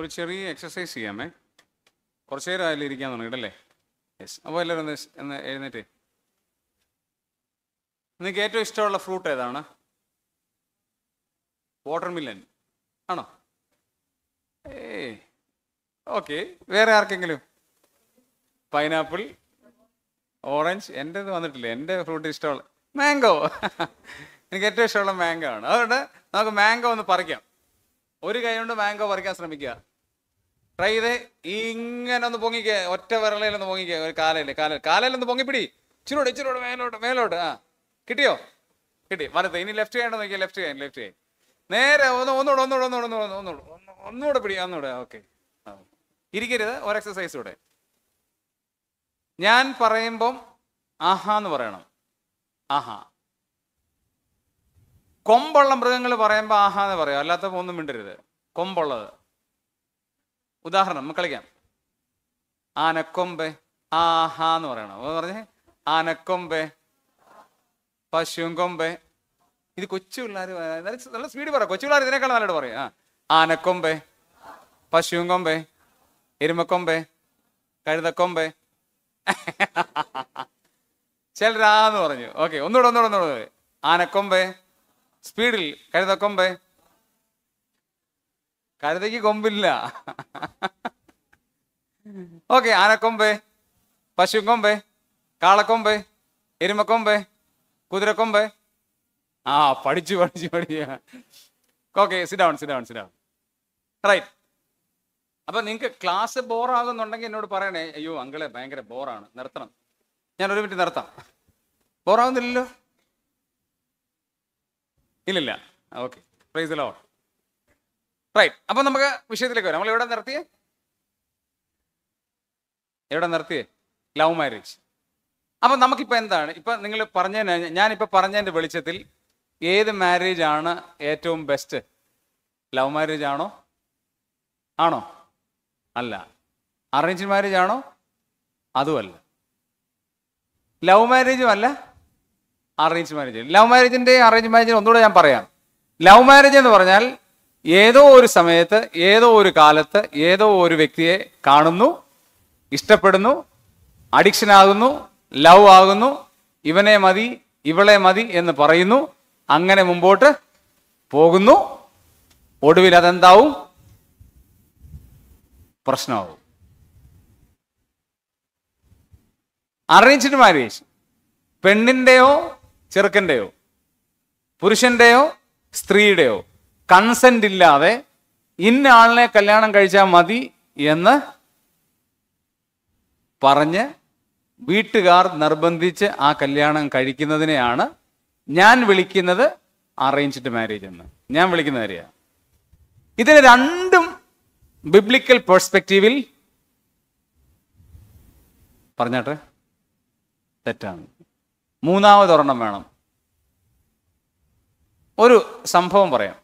ഒരു ചെറിയ എക്സസൈസ് ചെയ്യാമേ കുറച്ച് നേരം അതിൽ ഇരിക്കാൻ തുടങ്ങിയിട്ടല്ലേ യെസ് അപ്പോൾ എല്ലാവരും ഒന്ന് എഴുന്നേറ്റ് നിങ്ങൾക്ക് ഏറ്റവും ഇഷ്ടമുള്ള ഫ്രൂട്ട് ഏതാണ് വാട്ടർ മില്ലൻ ആണോ ഏ ഓക്കെ വേറെ ആർക്കെങ്കിലും പൈനാപ്പിൾ ഓറഞ്ച് എൻ്റെ ഇത് വന്നിട്ടില്ല എൻ്റെ ഫ്രൂട്ട് ഇഷ്ടമുള്ള മാംഗോ എനിക്ക് ഏറ്റവും ഇഷ്ടമുള്ള മാംഗോ ആണ് അതുകൊണ്ട് നമുക്ക് മാംഗോ ഒന്ന് പറിക്കാം ഒരു കൈ കൊണ്ട് മാംഗോ പറിക്കാൻ ശ്രമിക്കുക ട്രൈ ചെയ്തേ ഇങ്ങനെ ഒന്ന് പൊങ്ങിക്കുക ഒറ്റ വിരളയിൽ ഒന്ന് പൊങ്ങിക്കുക ഒരു കാലയില് കാല കാലയിലൊന്ന് ഒന്ന് പൊങ്ങിപ്പിടി ഇച്ചിരോട് ഇച്ചിരോട് മേലോട്ട് മേലോട്ട് ആ കിട്ടിയോ കിട്ടി വലത്ത് ഇനി ലെഫ്റ്റ് ചെയ്യണ്ട നോക്കിയാൽ ലെഫ്റ്റ് ചെയ്യാൻ ലെഫ്റ്റ് ചെയ്യാൻ നേരെ ഒന്ന് ഒന്നുകൂടെ ഒന്നുകൂടെ ഒന്നുകൂടെ ഒന്നുകൂടെ ഒന്നുകൂടെ ഒന്നുകൂടെ പിടി ഒന്നുകൂടെ ഓക്കെ ഇരിക്കരുത് ഒരു എക്സസൈസ് കൂടെ ഞാൻ പറയുമ്പം ആഹാ എന്ന് പറയണം ആഹാ കൊമ്പുള്ള മൃഗങ്ങൾ പറയുമ്പോൾ ആഹാ എന്ന് പറയും അല്ലാത്തപ്പോൾ ഒന്നും മിണ്ടരുത് കൊമ്പുള്ളത് ഉദാഹരണം നമുക്ക് കളിക്കാം ആനക്കൊമ്പ് ആഹാ എന്ന് പറയണം എന്ന് പറഞ്ഞേ ആനക്കൊമ്പ് പശുവും കൊമ്പ് ഇത് കൊച്ചു പിള്ളേർ നല്ല സ്പീഡ് പറ കൊച്ചു പിള്ളേർ ഇതിനേക്കാൾ നല്ലത് പറയാം ആ ആനക്കൊമ്പ് പശുവും കൊമ്പ് എരുമക്കൊമ്പ് കഴുതക്കൊമ്പ് ചിലരാന്ന് പറഞ്ഞു ഓക്കെ ഒന്നുകൂടെ ഒന്നുകൂടെ ഒന്നുകൂടെ ആനക്കൊമ്പ് സ്പീഡിൽ കഴുത കൊമ്പേ കഴുതയ്ക്ക് കൊമ്പില്ല ഓക്കെ ആനക്കൊമ്പേ പശുക്കൊമ്പേ കാളക്കൊമ്പേ എരുമക്കൊമ്പേ കുതിരക്കൊമ്പേ ആ പഠിച്ചു പഠിച്ചു പഠിച്ചു okay sit down sit down sit down right അപ്പൊ നിങ്ങൾക്ക് ക്ലാസ് ബോറാകുന്നുണ്ടെങ്കിൽ എന്നോട് പറയണേ അയ്യോ അങ്കളെ ഭയങ്കര ബോറാണ് നിർത്തണം ഞാൻ ഒരു മിനിറ്റ് നിർത്താം ബോറാകുന്നില്ലല്ലോ ഇല്ലില്ല ഓക്കെ പ്രൈസ് ലോൺ റൈറ്റ് അപ്പൊ നമുക്ക് വിഷയത്തിലേക്ക് വരാം നമ്മൾ എവിടെ നിർത്തിയേ എവിടെ നിർത്തിയേ ലവ് മാരേജ് അപ്പൊ നമുക്കിപ്പോ എന്താണ് ഇപ്പൊ നിങ്ങൾ പറഞ്ഞതിന് ഞാനിപ്പോ പറഞ്ഞതിന്റെ വെളിച്ചത്തിൽ ഏത് മാരേജ് ആണ് ഏറ്റവും ബെസ്റ്റ് ലവ് മാരേജ് ആണോ ആണോ അല്ല അറേഞ്ച്ഡ് മാരേജ് ആണോ അതുമല്ല ലവ് മാരേജും അല്ല അറേഞ്ച് മാരേജ് ലവ് മാരേജിന്റെ അറേഞ്ച് മാരേജിന് ഒന്നുകൂടെ ഞാൻ പറയാം ലവ് മാരേജ് എന്ന് പറഞ്ഞാൽ ഏതോ ഒരു സമയത്ത് ഏതോ ഒരു കാലത്ത് ഏതോ ഒരു വ്യക്തിയെ കാണുന്നു ഇഷ്ടപ്പെടുന്നു അഡിക്ഷൻ ആകുന്നു ലവ് ആകുന്നു ഇവനെ മതി ഇവളെ മതി എന്ന് പറയുന്നു അങ്ങനെ മുമ്പോട്ട് പോകുന്നു ഒടുവിൽ അതെന്താവും പ്രശ്നമാവും അറേഞ്ച്ഡ് മാരേജ് പെണ്ണിൻ്റെയോ ചെറുക്കൻ്റെയോ പുരുഷൻ്റെയോ സ്ത്രീയുടെയോ കൺസെൻ്റ് ഇല്ലാതെ ഇന്ന ആളിനെ കല്യാണം കഴിച്ചാൽ മതി എന്ന് പറഞ്ഞ് വീട്ടുകാർ നിർബന്ധിച്ച് ആ കല്യാണം കഴിക്കുന്നതിനെയാണ് ഞാൻ വിളിക്കുന്നത് അറേഞ്ച്ഡ് മാരേജ് എന്ന് ഞാൻ വിളിക്കുന്ന കാര്യമാണ് ഇതിന് രണ്ടും ബിബ്ലിക്കൽ പെർസ്പെക്റ്റീവിൽ പറഞ്ഞാട്ടെ തെറ്റാണ് മൂന്നാമതൊരെണ്ണം വേണം ഒരു സംഭവം പറയാം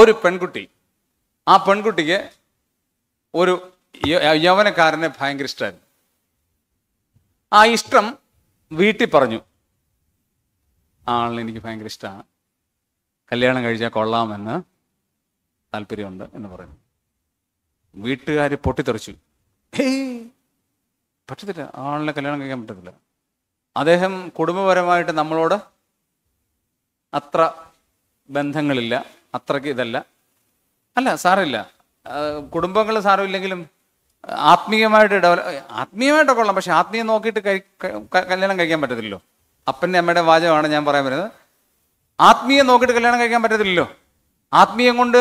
ഒരു പെൺകുട്ടി ആ പെൺകുട്ടിക്ക് ഒരു യൗവനക്കാരനെ ഭയങ്കര ഇഷ്ടമായിരുന്നു ആ ഇഷ്ടം വീട്ടിൽ പറഞ്ഞു ആളിനെനിക്ക് ഭയങ്കര ഇഷ്ടമാണ് കല്യാണം കഴിച്ചാൽ കൊള്ളാമെന്ന് താല്പര്യമുണ്ട് എന്ന് പറഞ്ഞു വീട്ടുകാർ പൊട്ടിത്തെറിച്ചു ഹേയ് പറ്റത്തില്ല ആളിനെ കല്യാണം കഴിക്കാൻ പറ്റത്തില്ല അദ്ദേഹം കുടുംബപരമായിട്ട് നമ്മളോട് അത്ര ബന്ധങ്ങളില്ല അത്രയ്ക്ക് ഇതല്ല അല്ല സാറില്ല കുടുംബങ്ങൾ ഇല്ലെങ്കിലും ആത്മീയമായിട്ട് ഡെവലപ്പ് ആത്മീയമായിട്ടൊക്കെ കൊള്ളാം പക്ഷെ ആത്മീയം നോക്കിയിട്ട് കഴി കല്യാണം കഴിക്കാൻ പറ്റത്തില്ലല്ലോ അപ്പൻ്റെ അമ്മയുടെ വാചകമാണ് ഞാൻ പറയാൻ വരുന്നത് ആത്മീയം നോക്കിയിട്ട് കല്യാണം കഴിക്കാൻ പറ്റത്തില്ലല്ലോ ആത്മീയം കൊണ്ട്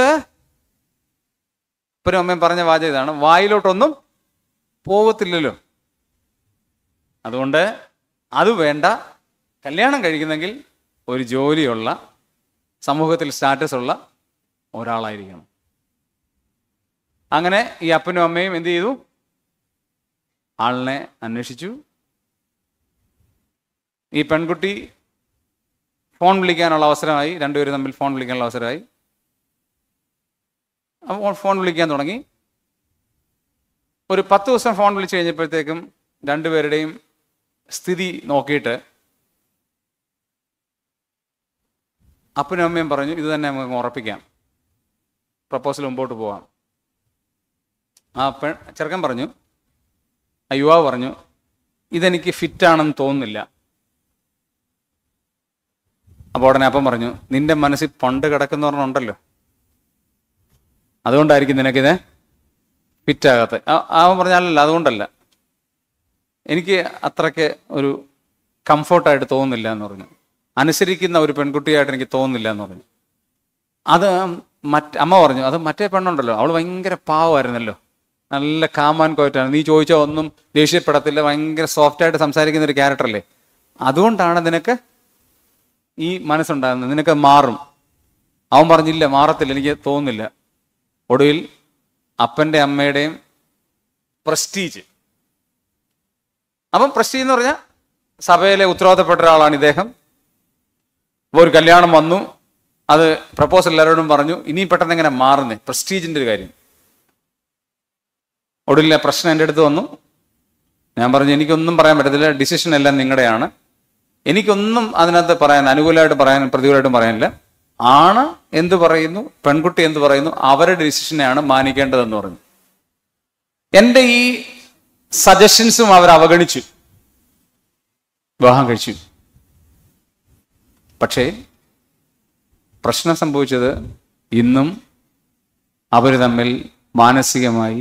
അപ്പനും അമ്മയും പറഞ്ഞ വാചകം ഇതാണ് വായിലോട്ടൊന്നും പോകത്തില്ലല്ലോ അതുകൊണ്ട് അത് വേണ്ട കല്യാണം കഴിക്കുന്നെങ്കിൽ ഒരു ജോലിയുള്ള സമൂഹത്തിൽ സ്റ്റാറ്റസ് ഉള്ള ഒരാളായിരിക്കണം അങ്ങനെ ഈ അപ്പനും അമ്മയും എന്ത് ചെയ്തു ആളിനെ അന്വേഷിച്ചു ഈ പെൺകുട്ടി ഫോൺ വിളിക്കാനുള്ള അവസരമായി രണ്ടുപേരും തമ്മിൽ ഫോൺ വിളിക്കാനുള്ള അവസരമായി അപ്പോൾ ഫോൺ വിളിക്കാൻ തുടങ്ങി ഒരു പത്ത് ദിവസം ഫോൺ വിളിച്ചു കഴിഞ്ഞപ്പോഴത്തേക്കും രണ്ടുപേരുടെയും സ്ഥിതി നോക്കിയിട്ട് അപ്പനും അമ്മയും പറഞ്ഞു ഇത് തന്നെ നമുക്ക് ഉറപ്പിക്കാം പ്രപ്പോസൽ മുമ്പോട്ട് പോവാം ആ പെ ചെറുക്കൻ പറഞ്ഞു ആ യുവാവ് പറഞ്ഞു ഇതെനിക്ക് ഫിറ്റാണെന്ന് തോന്നുന്നില്ല അപ്പോൾ ഉടനെ അപ്പം പറഞ്ഞു നിന്റെ മനസ്സിൽ പണ്ട് പറഞ്ഞുണ്ടല്ലോ അതുകൊണ്ടായിരിക്കും നിനക്കിത് ഫിറ്റാകാത്ത അവൻ പറഞ്ഞാലല്ല അതുകൊണ്ടല്ല എനിക്ക് അത്രയ്ക്ക് ഒരു കംഫർട്ടായിട്ട് തോന്നുന്നില്ല എന്ന് പറഞ്ഞു അനുസരിക്കുന്ന ഒരു പെൺകുട്ടിയായിട്ട് എനിക്ക് തോന്നുന്നില്ല എന്ന് പറഞ്ഞു അത് മറ്റ് അമ്മ പറഞ്ഞു അത് മറ്റേ പെണ്ണുണ്ടല്ലോ അവൾ ഭയങ്കര പാവമായിരുന്നല്ലോ നല്ല കാമാൻ കോയറ്റാണ് നീ ചോദിച്ചാൽ ഒന്നും ദേഷ്യപ്പെടത്തില്ല ഭയങ്കര സോഫ്റ്റായിട്ട് സംസാരിക്കുന്ന ഒരു ക്യാരക്ടറല്ലേ അതുകൊണ്ടാണ് നിനക്ക് ഈ മനസ്സുണ്ടാകുന്നത് നിനക്ക് മാറും അവൻ പറഞ്ഞില്ല മാറത്തില്ല എനിക്ക് തോന്നുന്നില്ല ഒടുവിൽ അപ്പൻ്റെ അമ്മയുടെയും പ്രസ്റ്റീജ് അപ്പം പ്രശ്നം എന്ന് പറഞ്ഞാൽ സഭയിലെ ഉത്തരവാദപ്പെട്ട ഒരാളാണ് ഇദ്ദേഹം അപ്പോൾ ഒരു കല്യാണം വന്നു അത് പ്രപ്പോസൽ എല്ലാവരോടും പറഞ്ഞു ഇനി പെട്ടെന്ന് എങ്ങനെ മാറുന്നേ പ്രസ്റ്റീജിൻ്റെ ഒരു കാര്യം ഒടുവിലെ പ്രശ്നം എൻ്റെ അടുത്ത് വന്നു ഞാൻ പറഞ്ഞു എനിക്കൊന്നും പറയാൻ പറ്റത്തില്ല ഡിസിഷൻ എല്ലാം നിങ്ങളുടെയാണ് എനിക്കൊന്നും അതിനകത്ത് പറയാൻ അനുകൂലമായിട്ട് പറയാൻ പ്രതികൂലമായിട്ടും പറയാനില്ല ആണ് എന്ത് പറയുന്നു പെൺകുട്ടി എന്ത് പറയുന്നു അവരുടെ ഡിസിഷനെയാണ് മാനിക്കേണ്ടതെന്ന് പറഞ്ഞു എൻ്റെ ഈ സജഷൻസും അവർ അവഗണിച്ചു വിവാഹം കഴിച്ചു പക്ഷേ പ്രശ്നം സംഭവിച്ചത് ഇന്നും അവർ തമ്മിൽ മാനസികമായി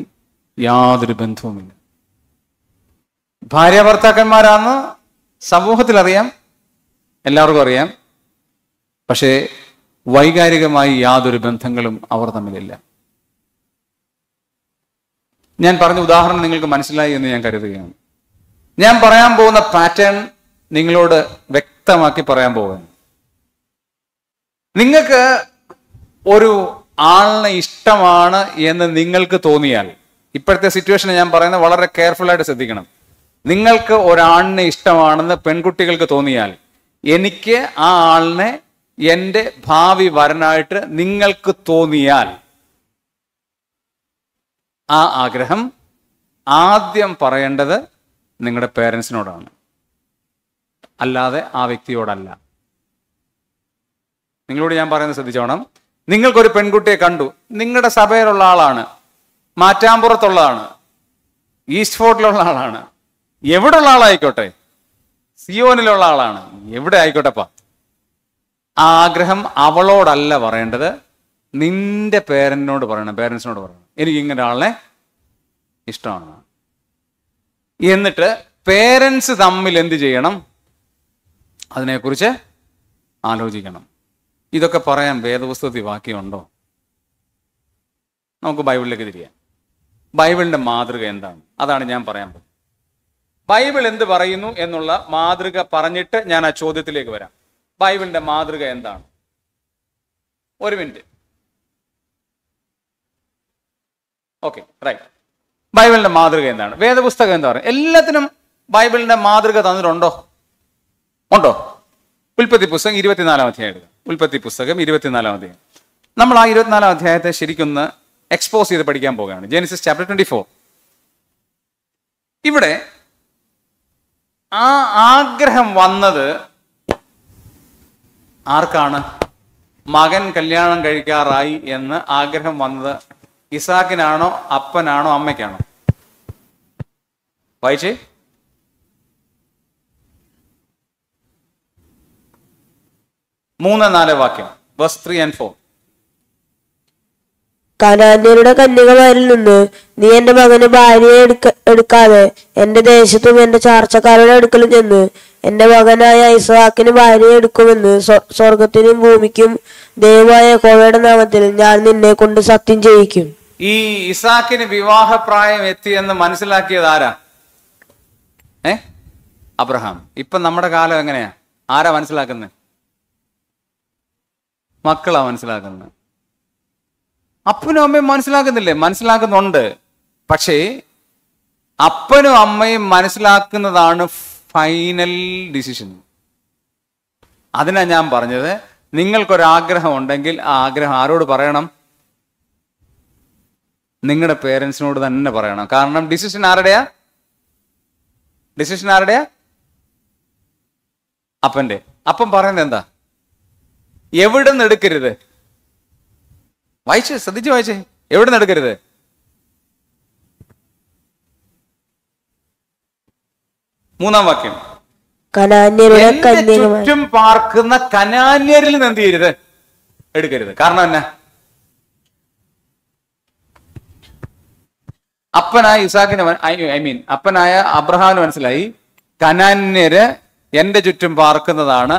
യാതൊരു ബന്ധവുമില്ല ഭാര്യ ഭർത്താക്കന്മാരാന്ന് സമൂഹത്തിൽ അറിയാം എല്ലാവർക്കും അറിയാം പക്ഷേ വൈകാരികമായി യാതൊരു ബന്ധങ്ങളും അവർ തമ്മിലില്ല ഞാൻ പറഞ്ഞ ഉദാഹരണം നിങ്ങൾക്ക് മനസ്സിലായി എന്ന് ഞാൻ കരുതുകയാണ് ഞാൻ പറയാൻ പോകുന്ന പാറ്റേൺ നിങ്ങളോട് വ്യക്തമാക്കി പറയാൻ പോവുകയാണ് നിങ്ങൾക്ക് ഒരു ആളിനെ ഇഷ്ടമാണ് എന്ന് നിങ്ങൾക്ക് തോന്നിയാൽ ഇപ്പോഴത്തെ സിറ്റുവേഷൻ ഞാൻ പറയുന്നത് വളരെ കെയർഫുൾ ആയിട്ട് ശ്രദ്ധിക്കണം നിങ്ങൾക്ക് ഒരാളിനെ ഇഷ്ടമാണെന്ന് പെൺകുട്ടികൾക്ക് തോന്നിയാൽ എനിക്ക് ആ ആളിനെ എൻ്റെ ഭാവി വരനായിട്ട് നിങ്ങൾക്ക് തോന്നിയാൽ ആ ആഗ്രഹം ആദ്യം പറയേണ്ടത് നിങ്ങളുടെ പേരൻസിനോടാണ് അല്ലാതെ ആ വ്യക്തിയോടല്ല നിങ്ങളോട് ഞാൻ പറയുന്നത് ശ്രദ്ധിച്ചോണം നിങ്ങൾക്കൊരു പെൺകുട്ടിയെ കണ്ടു നിങ്ങളുടെ സഭയിലുള്ള ആളാണ് മാറ്റാമ്പുറത്തുള്ളതാണ് ഈസ്റ്റ് ഫോർട്ടിലുള്ള ആളാണ് എവിടെ ഉള്ള ആളായിക്കോട്ടെ സിയോനിലുള്ള ആളാണ് എവിടെ ആയിക്കോട്ടെപ്പാ ആ ആഗ്രഹം അവളോടല്ല പറയേണ്ടത് നിന്റെ പേരൻറ്റിനോട് പറയണം പേരൻസിനോട് പറയണം എനിക്ക് ഇങ്ങനെ ആളിനെ ഇഷ്ടമാണ് എന്നിട്ട് പേരൻസ് തമ്മിൽ എന്ത് ചെയ്യണം അതിനെക്കുറിച്ച് ആലോചിക്കണം ഇതൊക്കെ പറയാൻ വേദപുസ്തകത്തിൽ ബാക്കിയുണ്ടോ നമുക്ക് ബൈബിളിലേക്ക് തിരിയാം ബൈബിളിൻ്റെ മാതൃക എന്താണ് അതാണ് ഞാൻ പറയാൻ പോകുന്നത് ബൈബിൾ എന്ത് പറയുന്നു എന്നുള്ള മാതൃക പറഞ്ഞിട്ട് ഞാൻ ആ ചോദ്യത്തിലേക്ക് വരാം ബൈബിളിൻ്റെ മാതൃക എന്താണ് ഒരു മിനിറ്റ് ഓക്കെ റൈറ്റ് ബൈബിളിന്റെ മാതൃക എന്താണ് വേദപുസ്തകം എന്താ പറയുക എല്ലാത്തിനും ബൈബിളിന്റെ മാതൃക തന്നിട്ടുണ്ടോ ഉണ്ടോ ഉൽപ്പത്തി പുസ്തകം ഇരുപത്തിനാലാം അധ്യായം എടുക്കുക ഉൽപ്പത്തി പുസ്തകം ഇരുപത്തിനാലാം അധ്യായം നമ്മൾ ആ ഇരുപത്തിനാലാം അധ്യായത്തെ ശരിക്കൊന്ന് എക്സ്പോസ് ചെയ്ത് പഠിക്കാൻ പോകുകയാണ് ജെനിസിസ് ചാപ്റ്റർ ട്വന്റി ഫോർ ഇവിടെ ആ ആഗ്രഹം വന്നത് ആർക്കാണ് മകൻ കല്യാണം കഴിക്കാറായി എന്ന് ആഗ്രഹം വന്നത് ഇസാക്കിനാണോ അപ്പനാണോ അമ്മയ്ക്കാണോ വായിച്ചേ മൂന്ന് നാല് വാക്യം ബസ് ത്രീ ആൻഡ് ഫോർ കനാന്യരുടെ കന്യകമാരിൽ നിന്ന് നീ എന്റെ മകന് ഭാര്യയെ എടുക്ക എടുക്കാതെ എന്റെ ദേശത്തും എന്റെ ചാർച്ചക്കാരുടെ അടുക്കലും ചെന്ന് എന്റെ മകനായ ഐസഹാക്കിന് ഭാര്യയെ എടുക്കുമെന്ന് സ്വർഗത്തിനും ഭൂമിക്കും ദയവായ കോവയുടെ നാമത്തിൽ ഞാൻ നിന്നെ കൊണ്ട് സത്യം ചെയ്യിക്കും ഈ ഇസാക്കിന് വിവാഹപ്രായം എത്തിയെന്ന് എന്ന് മനസ്സിലാക്കിയത് ആരാ ഏ അബ്രഹാം ഇപ്പൊ നമ്മുടെ കാലം എങ്ങനെയാ ആരാ മനസ്സിലാക്കുന്നത് മക്കളാ മനസ്സിലാക്കുന്നത് അപ്പനും അമ്മയും മനസ്സിലാക്കുന്നില്ലേ മനസ്സിലാക്കുന്നുണ്ട് പക്ഷേ അപ്പനും അമ്മയും മനസ്സിലാക്കുന്നതാണ് ഫൈനൽ ഡിസിഷൻ അതിനാ ഞാൻ പറഞ്ഞത് നിങ്ങൾക്കൊരാഗ്രഹം ഉണ്ടെങ്കിൽ ആ ആഗ്രഹം ആരോട് പറയണം നിങ്ങളുടെ പേരൻസിനോട് തന്നെ പറയണം കാരണം ഡിസിഷൻ ആരുടെയാ ഡിസിഷൻ ആരുടെയാ അപ്പന്റെ അപ്പം പറയുന്നത് എന്താ എവിടെ നിന്ന് എടുക്കരുത് വായിച്ചേ ശ്രദ്ധിച്ച് വായിച്ചേ എവിടെ നിന്ന് എടുക്കരുത് മൂന്നാം വാക്യം ചുറ്റും പാർക്കുന്ന കനാന്യരിൽ നിന്ന് എന്ത് ചെയ്യരുത് എടുക്കരുത് കാരണം എന്നാ അപ്പനായ ഇസാഖിന് ഐ മീൻ അപ്പനായ അബ്രഹാമിന് മനസ്സിലായി കനാന്യര് എന്റെ ചുറ്റും പാർക്കുന്നതാണ്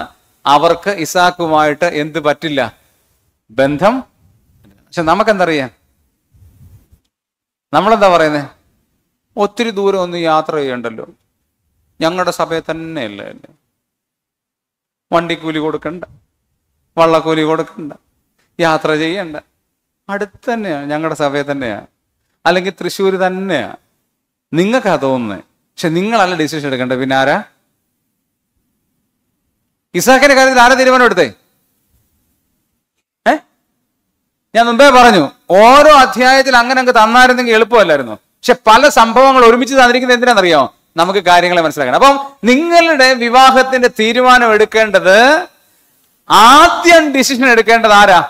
അവർക്ക് ഇസാക്കുമായിട്ട് എന്ത് പറ്റില്ല ബന്ധം പക്ഷെ നമുക്കെന്തറിയാം നമ്മളെന്താ പറയുന്നത് ഒത്തിരി ദൂരം ഒന്ന് യാത്ര ചെയ്യണ്ടല്ലോ ഞങ്ങളുടെ സഭയെ തന്നെ അല്ലേ വണ്ടിക്കൂലി കൊടുക്കണ്ട വള്ളക്കൂലി കൊടുക്കണ്ട യാത്ര ചെയ്യണ്ട അടുത്തന്നെയാണ് ഞങ്ങളുടെ സഭയെ തന്നെയാണ് അല്ലെങ്കിൽ തൃശ്ശൂർ തന്നെയാ നിങ്ങൾക്കാ തോന്നുന്നത് പക്ഷെ നിങ്ങളല്ല ഡിസിഷൻ എടുക്കേണ്ടത് പിന്നെ ആരാ ഇസാഖിന്റെ കാര്യത്തിൽ ആരാ തീരുമാനം എടുത്തേ ഏ ഞാൻ മുമ്പേ പറഞ്ഞു ഓരോ അധ്യായത്തിൽ അങ്ങനെ അങ്ങ് തന്നായിരുന്നെങ്കിൽ എളുപ്പമല്ലായിരുന്നു പക്ഷെ പല സംഭവങ്ങൾ ഒരുമിച്ച് തന്നിരിക്കുന്നത് എന്തിനാണെന്നറിയോ നമുക്ക് കാര്യങ്ങളെ മനസ്സിലാക്കണം അപ്പം നിങ്ങളുടെ വിവാഹത്തിന്റെ തീരുമാനം എടുക്കേണ്ടത് ആദ്യം ഡിസിഷൻ എടുക്കേണ്ടത് ആരാ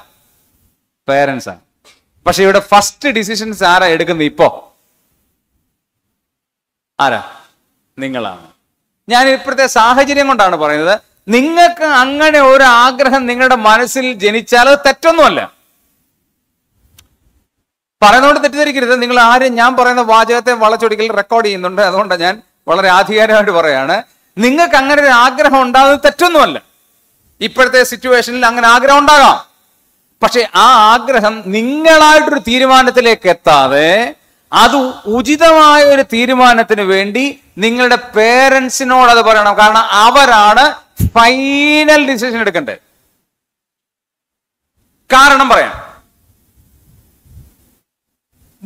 പേരൻസാണ് പക്ഷെ ഇവിടെ ഫസ്റ്റ് ഡിസിഷൻസ് ആരാ എടുക്കുന്നത് ഇപ്പോ ആരാ നിങ്ങളാണ് ഞാൻ ഇപ്പോഴത്തെ സാഹചര്യം കൊണ്ടാണ് പറയുന്നത് നിങ്ങൾക്ക് അങ്ങനെ ഒരു ആഗ്രഹം നിങ്ങളുടെ മനസ്സിൽ ജനിച്ചാൽ അത് തെറ്റൊന്നുമല്ല പറയുന്നതുകൊണ്ട് തെറ്റിദ്ധരിക്കരുത് നിങ്ങൾ ആരും ഞാൻ പറയുന്ന വാചകത്തെ വളച്ചൊടിക്കൽ റെക്കോർഡ് ചെയ്യുന്നുണ്ട് അതുകൊണ്ട് ഞാൻ വളരെ ആധികാരികമായിട്ട് പറയാണ് നിങ്ങൾക്ക് അങ്ങനെ ഒരു ആഗ്രഹം ഉണ്ടാകുന്നത് തെറ്റൊന്നുമല്ല ഇപ്പോഴത്തെ സിറ്റുവേഷനിൽ അങ്ങനെ ആഗ്രഹം ഉണ്ടാകാം പക്ഷെ ആ ആഗ്രഹം നിങ്ങളായിട്ടൊരു തീരുമാനത്തിലേക്ക് എത്താതെ അത് ഉചിതമായ ഒരു തീരുമാനത്തിന് വേണ്ടി നിങ്ങളുടെ പേരൻസിനോട് അത് പറയണം കാരണം അവരാണ് ഫൈനൽ ഡിസിഷൻ എടുക്കേണ്ടത് കാരണം പറയാം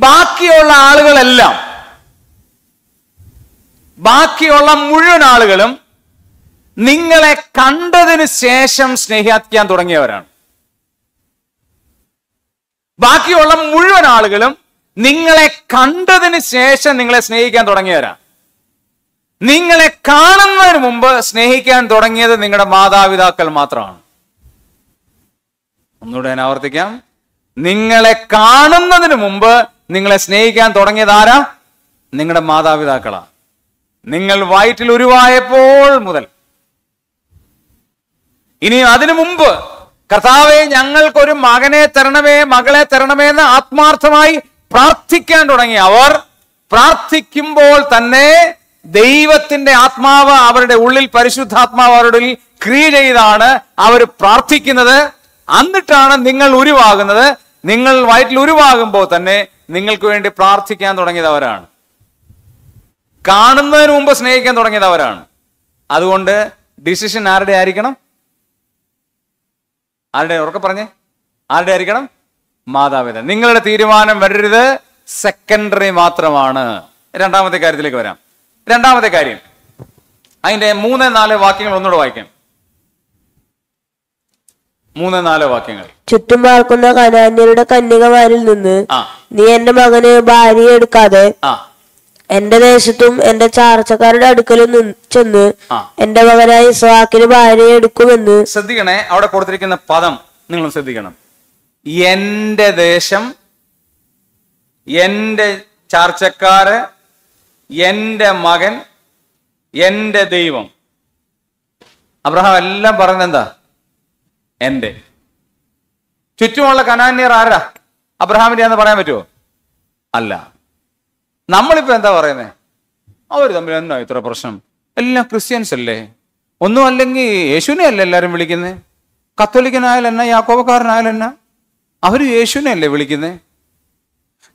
ബാക്കിയുള്ള ആളുകളെല്ലാം ബാക്കിയുള്ള മുഴുവൻ ആളുകളും നിങ്ങളെ കണ്ടതിന് ശേഷം സ്നേഹിക്കാൻ തുടങ്ങിയവരാണ് ബാക്കിയുള്ള മുഴുവൻ ആളുകളും നിങ്ങളെ കണ്ടതിന് ശേഷം നിങ്ങളെ സ്നേഹിക്കാൻ തുടങ്ങിയവരാ നിങ്ങളെ കാണുന്നതിന് മുമ്പ് സ്നേഹിക്കാൻ തുടങ്ങിയത് നിങ്ങളുടെ മാതാപിതാക്കൾ മാത്രമാണ് ഒന്നുകൂടെ ഞാൻ ആവർത്തിക്കാം നിങ്ങളെ കാണുന്നതിന് മുമ്പ് നിങ്ങളെ സ്നേഹിക്കാൻ തുടങ്ങിയത് ആരാ നിങ്ങളുടെ മാതാപിതാക്കളാ നിങ്ങൾ വയറ്റിൽ ഉരുവായപ്പോൾ മുതൽ ഇനി അതിനു മുമ്പ് കർത്താവെ ഞങ്ങൾക്കൊരു മകനെ തരണമേ മകളെ തരണമേ എന്ന് ആത്മാർത്ഥമായി പ്രാർത്ഥിക്കാൻ തുടങ്ങി അവർ പ്രാർത്ഥിക്കുമ്പോൾ തന്നെ ദൈവത്തിന്റെ ആത്മാവ് അവരുടെ ഉള്ളിൽ പരിശുദ്ധാത്മാവ് അവരുടെ ഉള്ളിൽ ക്രിയ ചെയ്താണ് അവർ പ്രാർത്ഥിക്കുന്നത് എന്നിട്ടാണ് നിങ്ങൾ ഉരുവാകുന്നത് നിങ്ങൾ വയറ്റിൽ ഉരുവാകുമ്പോൾ തന്നെ നിങ്ങൾക്ക് വേണ്ടി പ്രാർത്ഥിക്കാൻ തുടങ്ങിയത് അവരാണ് കാണുന്നതിന് മുമ്പ് സ്നേഹിക്കാൻ തുടങ്ങിയത് അവരാണ് അതുകൊണ്ട് ഡിസിഷൻ ആരുടെ ആയിരിക്കണം ആരുടെ ഉറക്കെ പറഞ്ഞേ ആരുടെ ആയിരിക്കണം മാതാപിതാ നിങ്ങളുടെ തീരുമാനം വരരുത് സെക്കൻഡറി മാത്രമാണ് രണ്ടാമത്തെ കാര്യത്തിലേക്ക് വരാം രണ്ടാമത്തെ കാര്യം അതിന്റെ മൂന്ന് നാല് വാക്യങ്ങൾ ഒന്നുകൂടെ വായിക്കാം മൂന്ന് നാല് വാക്യങ്ങൾ ചുറ്റും പാർക്കുന്ന കനാന്യരുടെ കന്യകമാരിൽ നിന്ന് നീ എന്റെ മകന് ഭാര്യ എടുക്കാതെ എന്റെ ദേശത്തും എന്റെ ചാർച്ചക്കാരുടെ അടുക്കലും ചെന്ന് എന്റെ മകനായി സ്വാക്കിന് ഭാര്യയെ എടുക്കുമെന്ന് ശ്രദ്ധിക്കണേ അവിടെ കൊടുത്തിരിക്കുന്ന പദം നിങ്ങൾ ശ്രദ്ധിക്കണം എന്റെ ദേശം എന്റെ ചാർച്ചക്കാര് എന്റെ മകൻ എന്റെ ദൈവം അബ്രഹാം എല്ലാം പറഞ്ഞെന്താ എന്റെ ചുറ്റുമുള്ള കനാന്യർ ആരാ അബ്രഹാമിന്റെ എന്ന് പറയാൻ പറ്റുമോ അല്ല നമ്മളിപ്പോൾ എന്താ പറയുന്നത് അവർ തമ്മിൽ എന്നാ ഇത്ര പ്രശ്നം എല്ലാം ക്രിസ്ത്യൻസ് അല്ലേ ഒന്നും അല്ലെങ്കിൽ യേശുവിനെ അല്ലേ എല്ലാവരും വിളിക്കുന്നത് കത്തോലിക്കനായാലും എന്നാ യാക്കോബക്കാരനായാലും എന്നാ അവര് യേശുവിനെ അല്ലേ വിളിക്കുന്നത്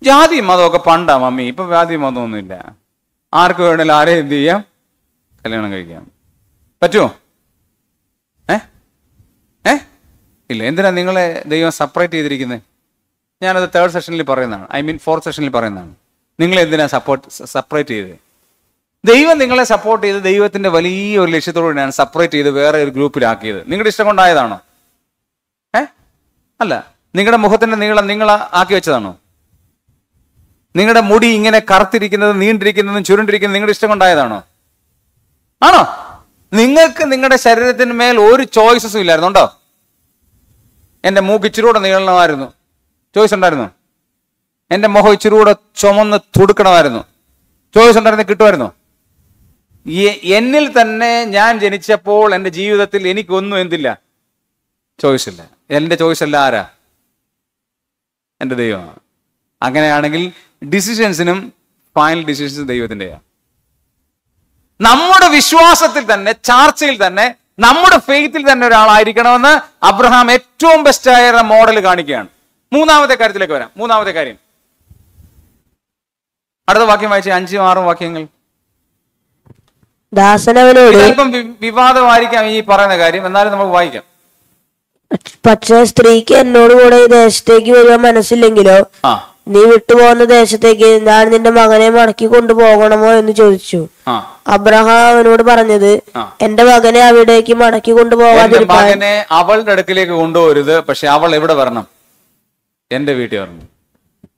ജാതി മതമൊക്കെ പണ്ടാ മമ്മി ഇപ്പൊ ജാതി മതമൊന്നുമില്ല ആർക്ക് വേണമെങ്കിലും ആരെയും എന്ത് ചെയ്യാം കല്യാണം കഴിക്കാം പറ്റുമോ ഏ ഏ ഇല്ല എന്തിനാ നിങ്ങളെ ദൈവം സെപ്പറേറ്റ് ചെയ്തിരിക്കുന്നത് ഞാനത് തേർഡ് സെഷനിൽ പറയുന്നതാണ് ഐ മീൻ ഫോർത്ത് സെഷനിൽ പറയുന്നതാണ് നിങ്ങൾ എന്തിനാ സപ്പോർട്ട് സെപ്പറേറ്റ് ചെയ്തത് ദൈവം നിങ്ങളെ സപ്പോർട്ട് ചെയ്ത് ദൈവത്തിന്റെ വലിയ ഒരു കൂടിയാണ് സെപ്പറേറ്റ് ചെയ്ത് വേറെ ഒരു ഗ്രൂപ്പിലാക്കിയത് നിങ്ങളുടെ ഇഷ്ടം കൊണ്ടായതാണോ ഏ അല്ല നിങ്ങളുടെ മുഖത്തിന്റെ നീളം നിങ്ങൾ ആക്കി വെച്ചതാണോ നിങ്ങളുടെ മുടി ഇങ്ങനെ കറുത്തിരിക്കുന്നതും നീണ്ടിരിക്കുന്നതും ചുരുണ്ടിരിക്കുന്നതും നിങ്ങളുടെ ഇഷ്ടം കൊണ്ടായതാണോ ആണോ നിങ്ങൾക്ക് നിങ്ങളുടെ ശരീരത്തിന് മേൽ ഒരു ചോയ്സസും ഇല്ലായിരുന്നുണ്ടോ എൻ്റെ മൂക്ക് ഇച്ചിരൂടെ നീളണമായിരുന്നു ചോയ്സ് ഉണ്ടായിരുന്നു എന്റെ മുഖം ഇച്ചിരി കൂടെ ചുമന്ന് തുടുക്കണമായിരുന്നു ചോയ്സ് കിട്ടുമായിരുന്നു എന്നിൽ തന്നെ ഞാൻ ജനിച്ചപ്പോൾ എൻ്റെ ജീവിതത്തിൽ എനിക്കൊന്നും എന്തില്ല ചോയ്സ് ഇല്ല എൻ്റെ ചോയ്സ് അല്ല ആരാ എൻ്റെ ദൈവമാണ് അങ്ങനെയാണെങ്കിൽ ഡിസിഷൻസിനും ഫൈനൽ ഡിസിഷൻസും ദൈവത്തിൻ്റെയാണ് നമ്മുടെ വിശ്വാസത്തിൽ തന്നെ ചാർച്ചയിൽ തന്നെ നമ്മുടെ ഫെയ്ത്തിൽ തന്നെ ഒരാളായിരിക്കണമെന്ന് അബ്രഹാം ഏറ്റവും ബെസ്റ്റായ മോഡൽ കാണിക്കുകയാണ് മൂന്നാമത്തെ കാര്യത്തിലേക്ക് വരാം മൂന്നാമത്തെ കാര്യം അടുത്ത വാക്യം വായിച്ച അഞ്ചും ആറും വാക്യങ്ങൾ ദാസനവനോട് വിവാദമായിരിക്കാം ഈ പറയുന്ന കാര്യം എന്നാലും നമുക്ക് വായിക്കാം പക്ഷേ സ്ത്രീക്ക് എന്നോട് കൂടെ ഈ ദേശത്തേക്ക് വരുവാൻ മനസ്സില്ലെങ്കിലോ നീ വിട്ടുപോകുന്ന ദേശത്തേക്ക് ഞാൻ നിന്റെ മകനെ മടക്കി കൊണ്ടുപോകണമോ എന്ന് ചോദിച്ചു അബ്രഹാം അവനോട് പറഞ്ഞത് എന്റെ മകനെ അവിടേക്ക് മടക്കി കൊണ്ടുപോകാതെ മകനെ അവളുടെ അടുക്കിലേക്ക് കൊണ്ടുപോരുത് പക്ഷെ അവൾ എവിടെ വരണം എന്റെ വീട്ടിൽ വരണം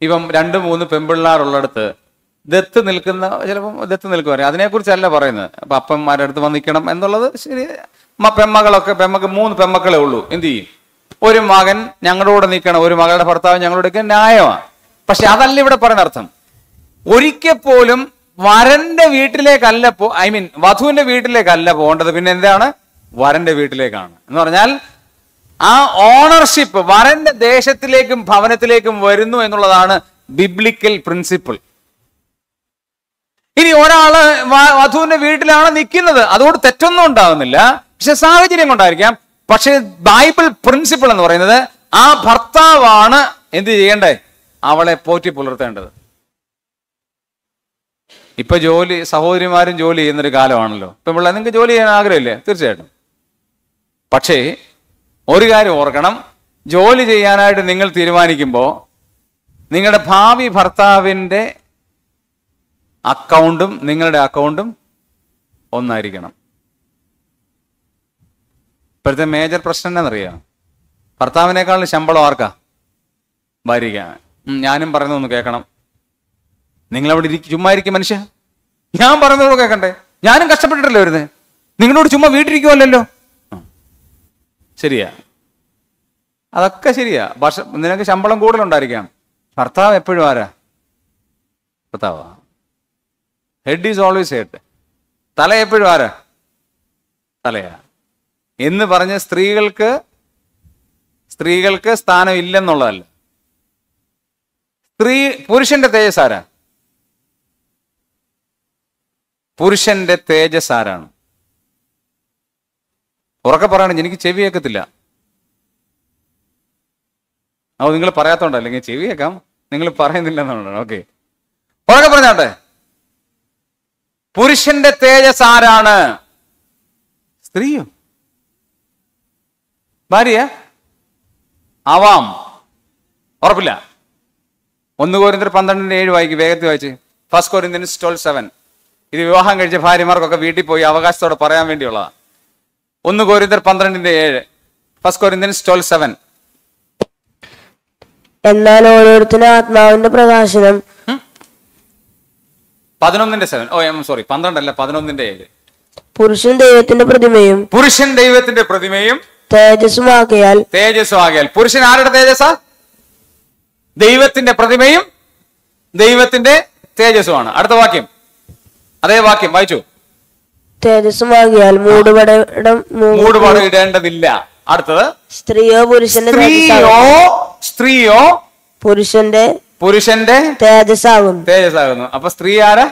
ഇപ്പം രണ്ട് മൂന്ന് ഉള്ളടത്ത് ദത്ത് നിൽക്കുന്ന ചിലപ്പം ദത്ത് നിൽക്കും പറയും അതിനെക്കുറിച്ചല്ല പറയുന്നത് അപ്പം അപ്പന്മാരുടെ അടുത്ത് വന്നിക്കണം എന്നുള്ളത് ശരി പെമ്മകളൊക്കെ പെമ്മക്ക് മൂന്ന് പെമ്മക്കളെ ഉള്ളൂ എന്ത് ചെയ്യും ഒരു മകൻ ഞങ്ങളുടെ കൂടെ നിൽക്കണം ഒരു മകളുടെ ഭർത്താവ് ഞങ്ങളുടെ ന്യായമാണ് പക്ഷെ അതല്ല ഇവിടെ പറയുന്ന അർത്ഥം ഒരിക്കൽ പോലും വരന്റെ വീട്ടിലേക്കല്ല പോ ഐ മീൻ വധുവിന്റെ വീട്ടിലേക്കല്ല പോകേണ്ടത് പിന്നെ എന്താണ് വരന്റെ വീട്ടിലേക്കാണ് എന്ന് പറഞ്ഞാൽ ആ ഓണർഷിപ്പ് വരന്റെ ദേശത്തിലേക്കും ഭവനത്തിലേക്കും വരുന്നു എന്നുള്ളതാണ് ബിബ്ലിക്കൽ പ്രിൻസിപ്പിൾ ഇനി ഒരാള് വധുവിന്റെ വീട്ടിലാണ് നിൽക്കുന്നത് അതുകൊണ്ട് തെറ്റൊന്നും ഉണ്ടാവുന്നില്ല പക്ഷെ സാഹചര്യം കൊണ്ടായിരിക്കാം പക്ഷേ ബൈബിൾ പ്രിൻസിപ്പിൾ എന്ന് പറയുന്നത് ആ ഭർത്താവാണ് എന്ത് ചെയ്യേണ്ടേ അവളെ പോറ്റി പുലർത്തേണ്ടത് ഇപ്പൊ ജോലി സഹോദരിമാരും ജോലി ചെയ്യുന്നൊരു കാലമാണല്ലോ ഇപ്പൊ പിള്ളേർ നിങ്ങൾക്ക് ജോലി ചെയ്യാൻ ആഗ്രഹമില്ലേ തീർച്ചയായിട്ടും പക്ഷേ ഒരു കാര്യം ഓർക്കണം ജോലി ചെയ്യാനായിട്ട് നിങ്ങൾ തീരുമാനിക്കുമ്പോൾ നിങ്ങളുടെ ഭാവി ഭർത്താവിൻ്റെ അക്കൗണ്ടും നിങ്ങളുടെ അക്കൗണ്ടും ഒന്നായിരിക്കണം ഇപ്പോഴത്തെ മേജർ പ്രശ്നം എന്നറിയോ ഭർത്താവിനേക്കാൾ ശമ്പളം ആർക്കാ ഭാര്യ ഞാനും പറയുന്നതൊന്ന് കേൾക്കണം നിങ്ങളവിടെ ഇരിക്കും ചുമ്മാ ഇരിക്കും മനുഷ്യ ഞാൻ പറയുന്നത് കേൾക്കണ്ടേ ഞാനും കഷ്ടപ്പെട്ടിട്ടല്ലേ വരുന്നത് നിങ്ങളോട് ചുമ്മാ വീട്ടിരിക്കുമല്ലോ ശരിയാ അതൊക്കെ ശരിയാ ഭക്ഷണം നിനക്ക് ശമ്പളം കൂടുതലുണ്ടായിരിക്കാം ഭർത്താവ് എപ്പോഴും ആരാ ഭർത്താവാ ഹെഡ് ഈസ് ഓൾവേസ് ഹെഡ് തല എപ്പോഴും ആരാ തലയാ എന്ന് പറഞ്ഞ് സ്ത്രീകൾക്ക് സ്ത്രീകൾക്ക് സ്ഥാനം ഇല്ലെന്നുള്ളതല്ല സ്ത്രീ പുരുഷന്റെ തേജസ് ആരാ പുരുഷന്റെ തേജസ് ആരാണ് ഉറക്കെ പറയണെങ്കിൽ എനിക്ക് ചെവി കേൾക്കത്തില്ല അപ്പോൾ നിങ്ങൾ പറയാത്തോണ്ടല്ലെങ്കിൽ ചെവി കേൾക്കാം നിങ്ങൾ പറയുന്നില്ല എന്നുള്ളതാണ് ഓക്കെ ഉറക്കെ പറഞ്ഞോട്ടെ പുരുഷന്റെ തേജസ് ആരാണ് സ്ത്രീയും ഭാര്യ ആവാം ഉറപ്പില്ല ഒന്ന് കോരിന്തർ പന്ത്രണ്ടിന്റെ ഏഴ് വായിക്കും വേഗത്തിൽ വായിച്ച് ഫസ്റ്റ് കോരിന്തിന് സ്റ്റോൾ സെവൻ ഇത് വിവാഹം കഴിച്ച ഭാര്യമാർക്കൊക്കെ വീട്ടിൽ പോയി അവകാശത്തോടെ പറയാൻ വേണ്ടിയുള്ളതാണ് ഒന്ന് കോരിന്തർ പന്ത്രണ്ടിന്റെ ഏഴ് ഫസ്റ്റ് കോരിന്തൻസ് സ്റ്റോൾ സെവൻ എന്നാൽ ഓരോരുത്തരും ആത്മാവിന്റെ പ്രകാശനം പതിനൊന്നിന്റെ സെവൻ ഓ എം സോറി പന്ത്രണ്ടല്ല പതിനൊന്നിന്റെ ഏഴ് പുരുഷൻ ദൈവത്തിന്റെ പ്രതിമയും പുരുഷൻ ദൈവത്തിന്റെ പ്രതിമയും തേജസ്സുമാകിയാൽ തേജസ്സുമാകിയാൽ പുരുഷൻ ആരുടെ തേജസ് ദൈവത്തിന്റെ പ്രതിമയും ദൈവത്തിന്റെ തേജസ്സുമാണ് അടുത്ത വാക്യം അതേ വാക്യം വായിച്ചു തേജസ്സുമാകിയാൽ മൂടുപടം മൂടുപടം ഇടേണ്ടതില്ല അടുത്തത് സ്ത്രീയോ പുരുഷന്റെ സ്ത്രീയോ സ്ത്രീയോ പുരുഷന്റെ പുരുഷന്റെ തേജസ്സാകുന്നു തേജസ്സാകുന്നു അപ്പൊ സ്ത്രീ ആരാ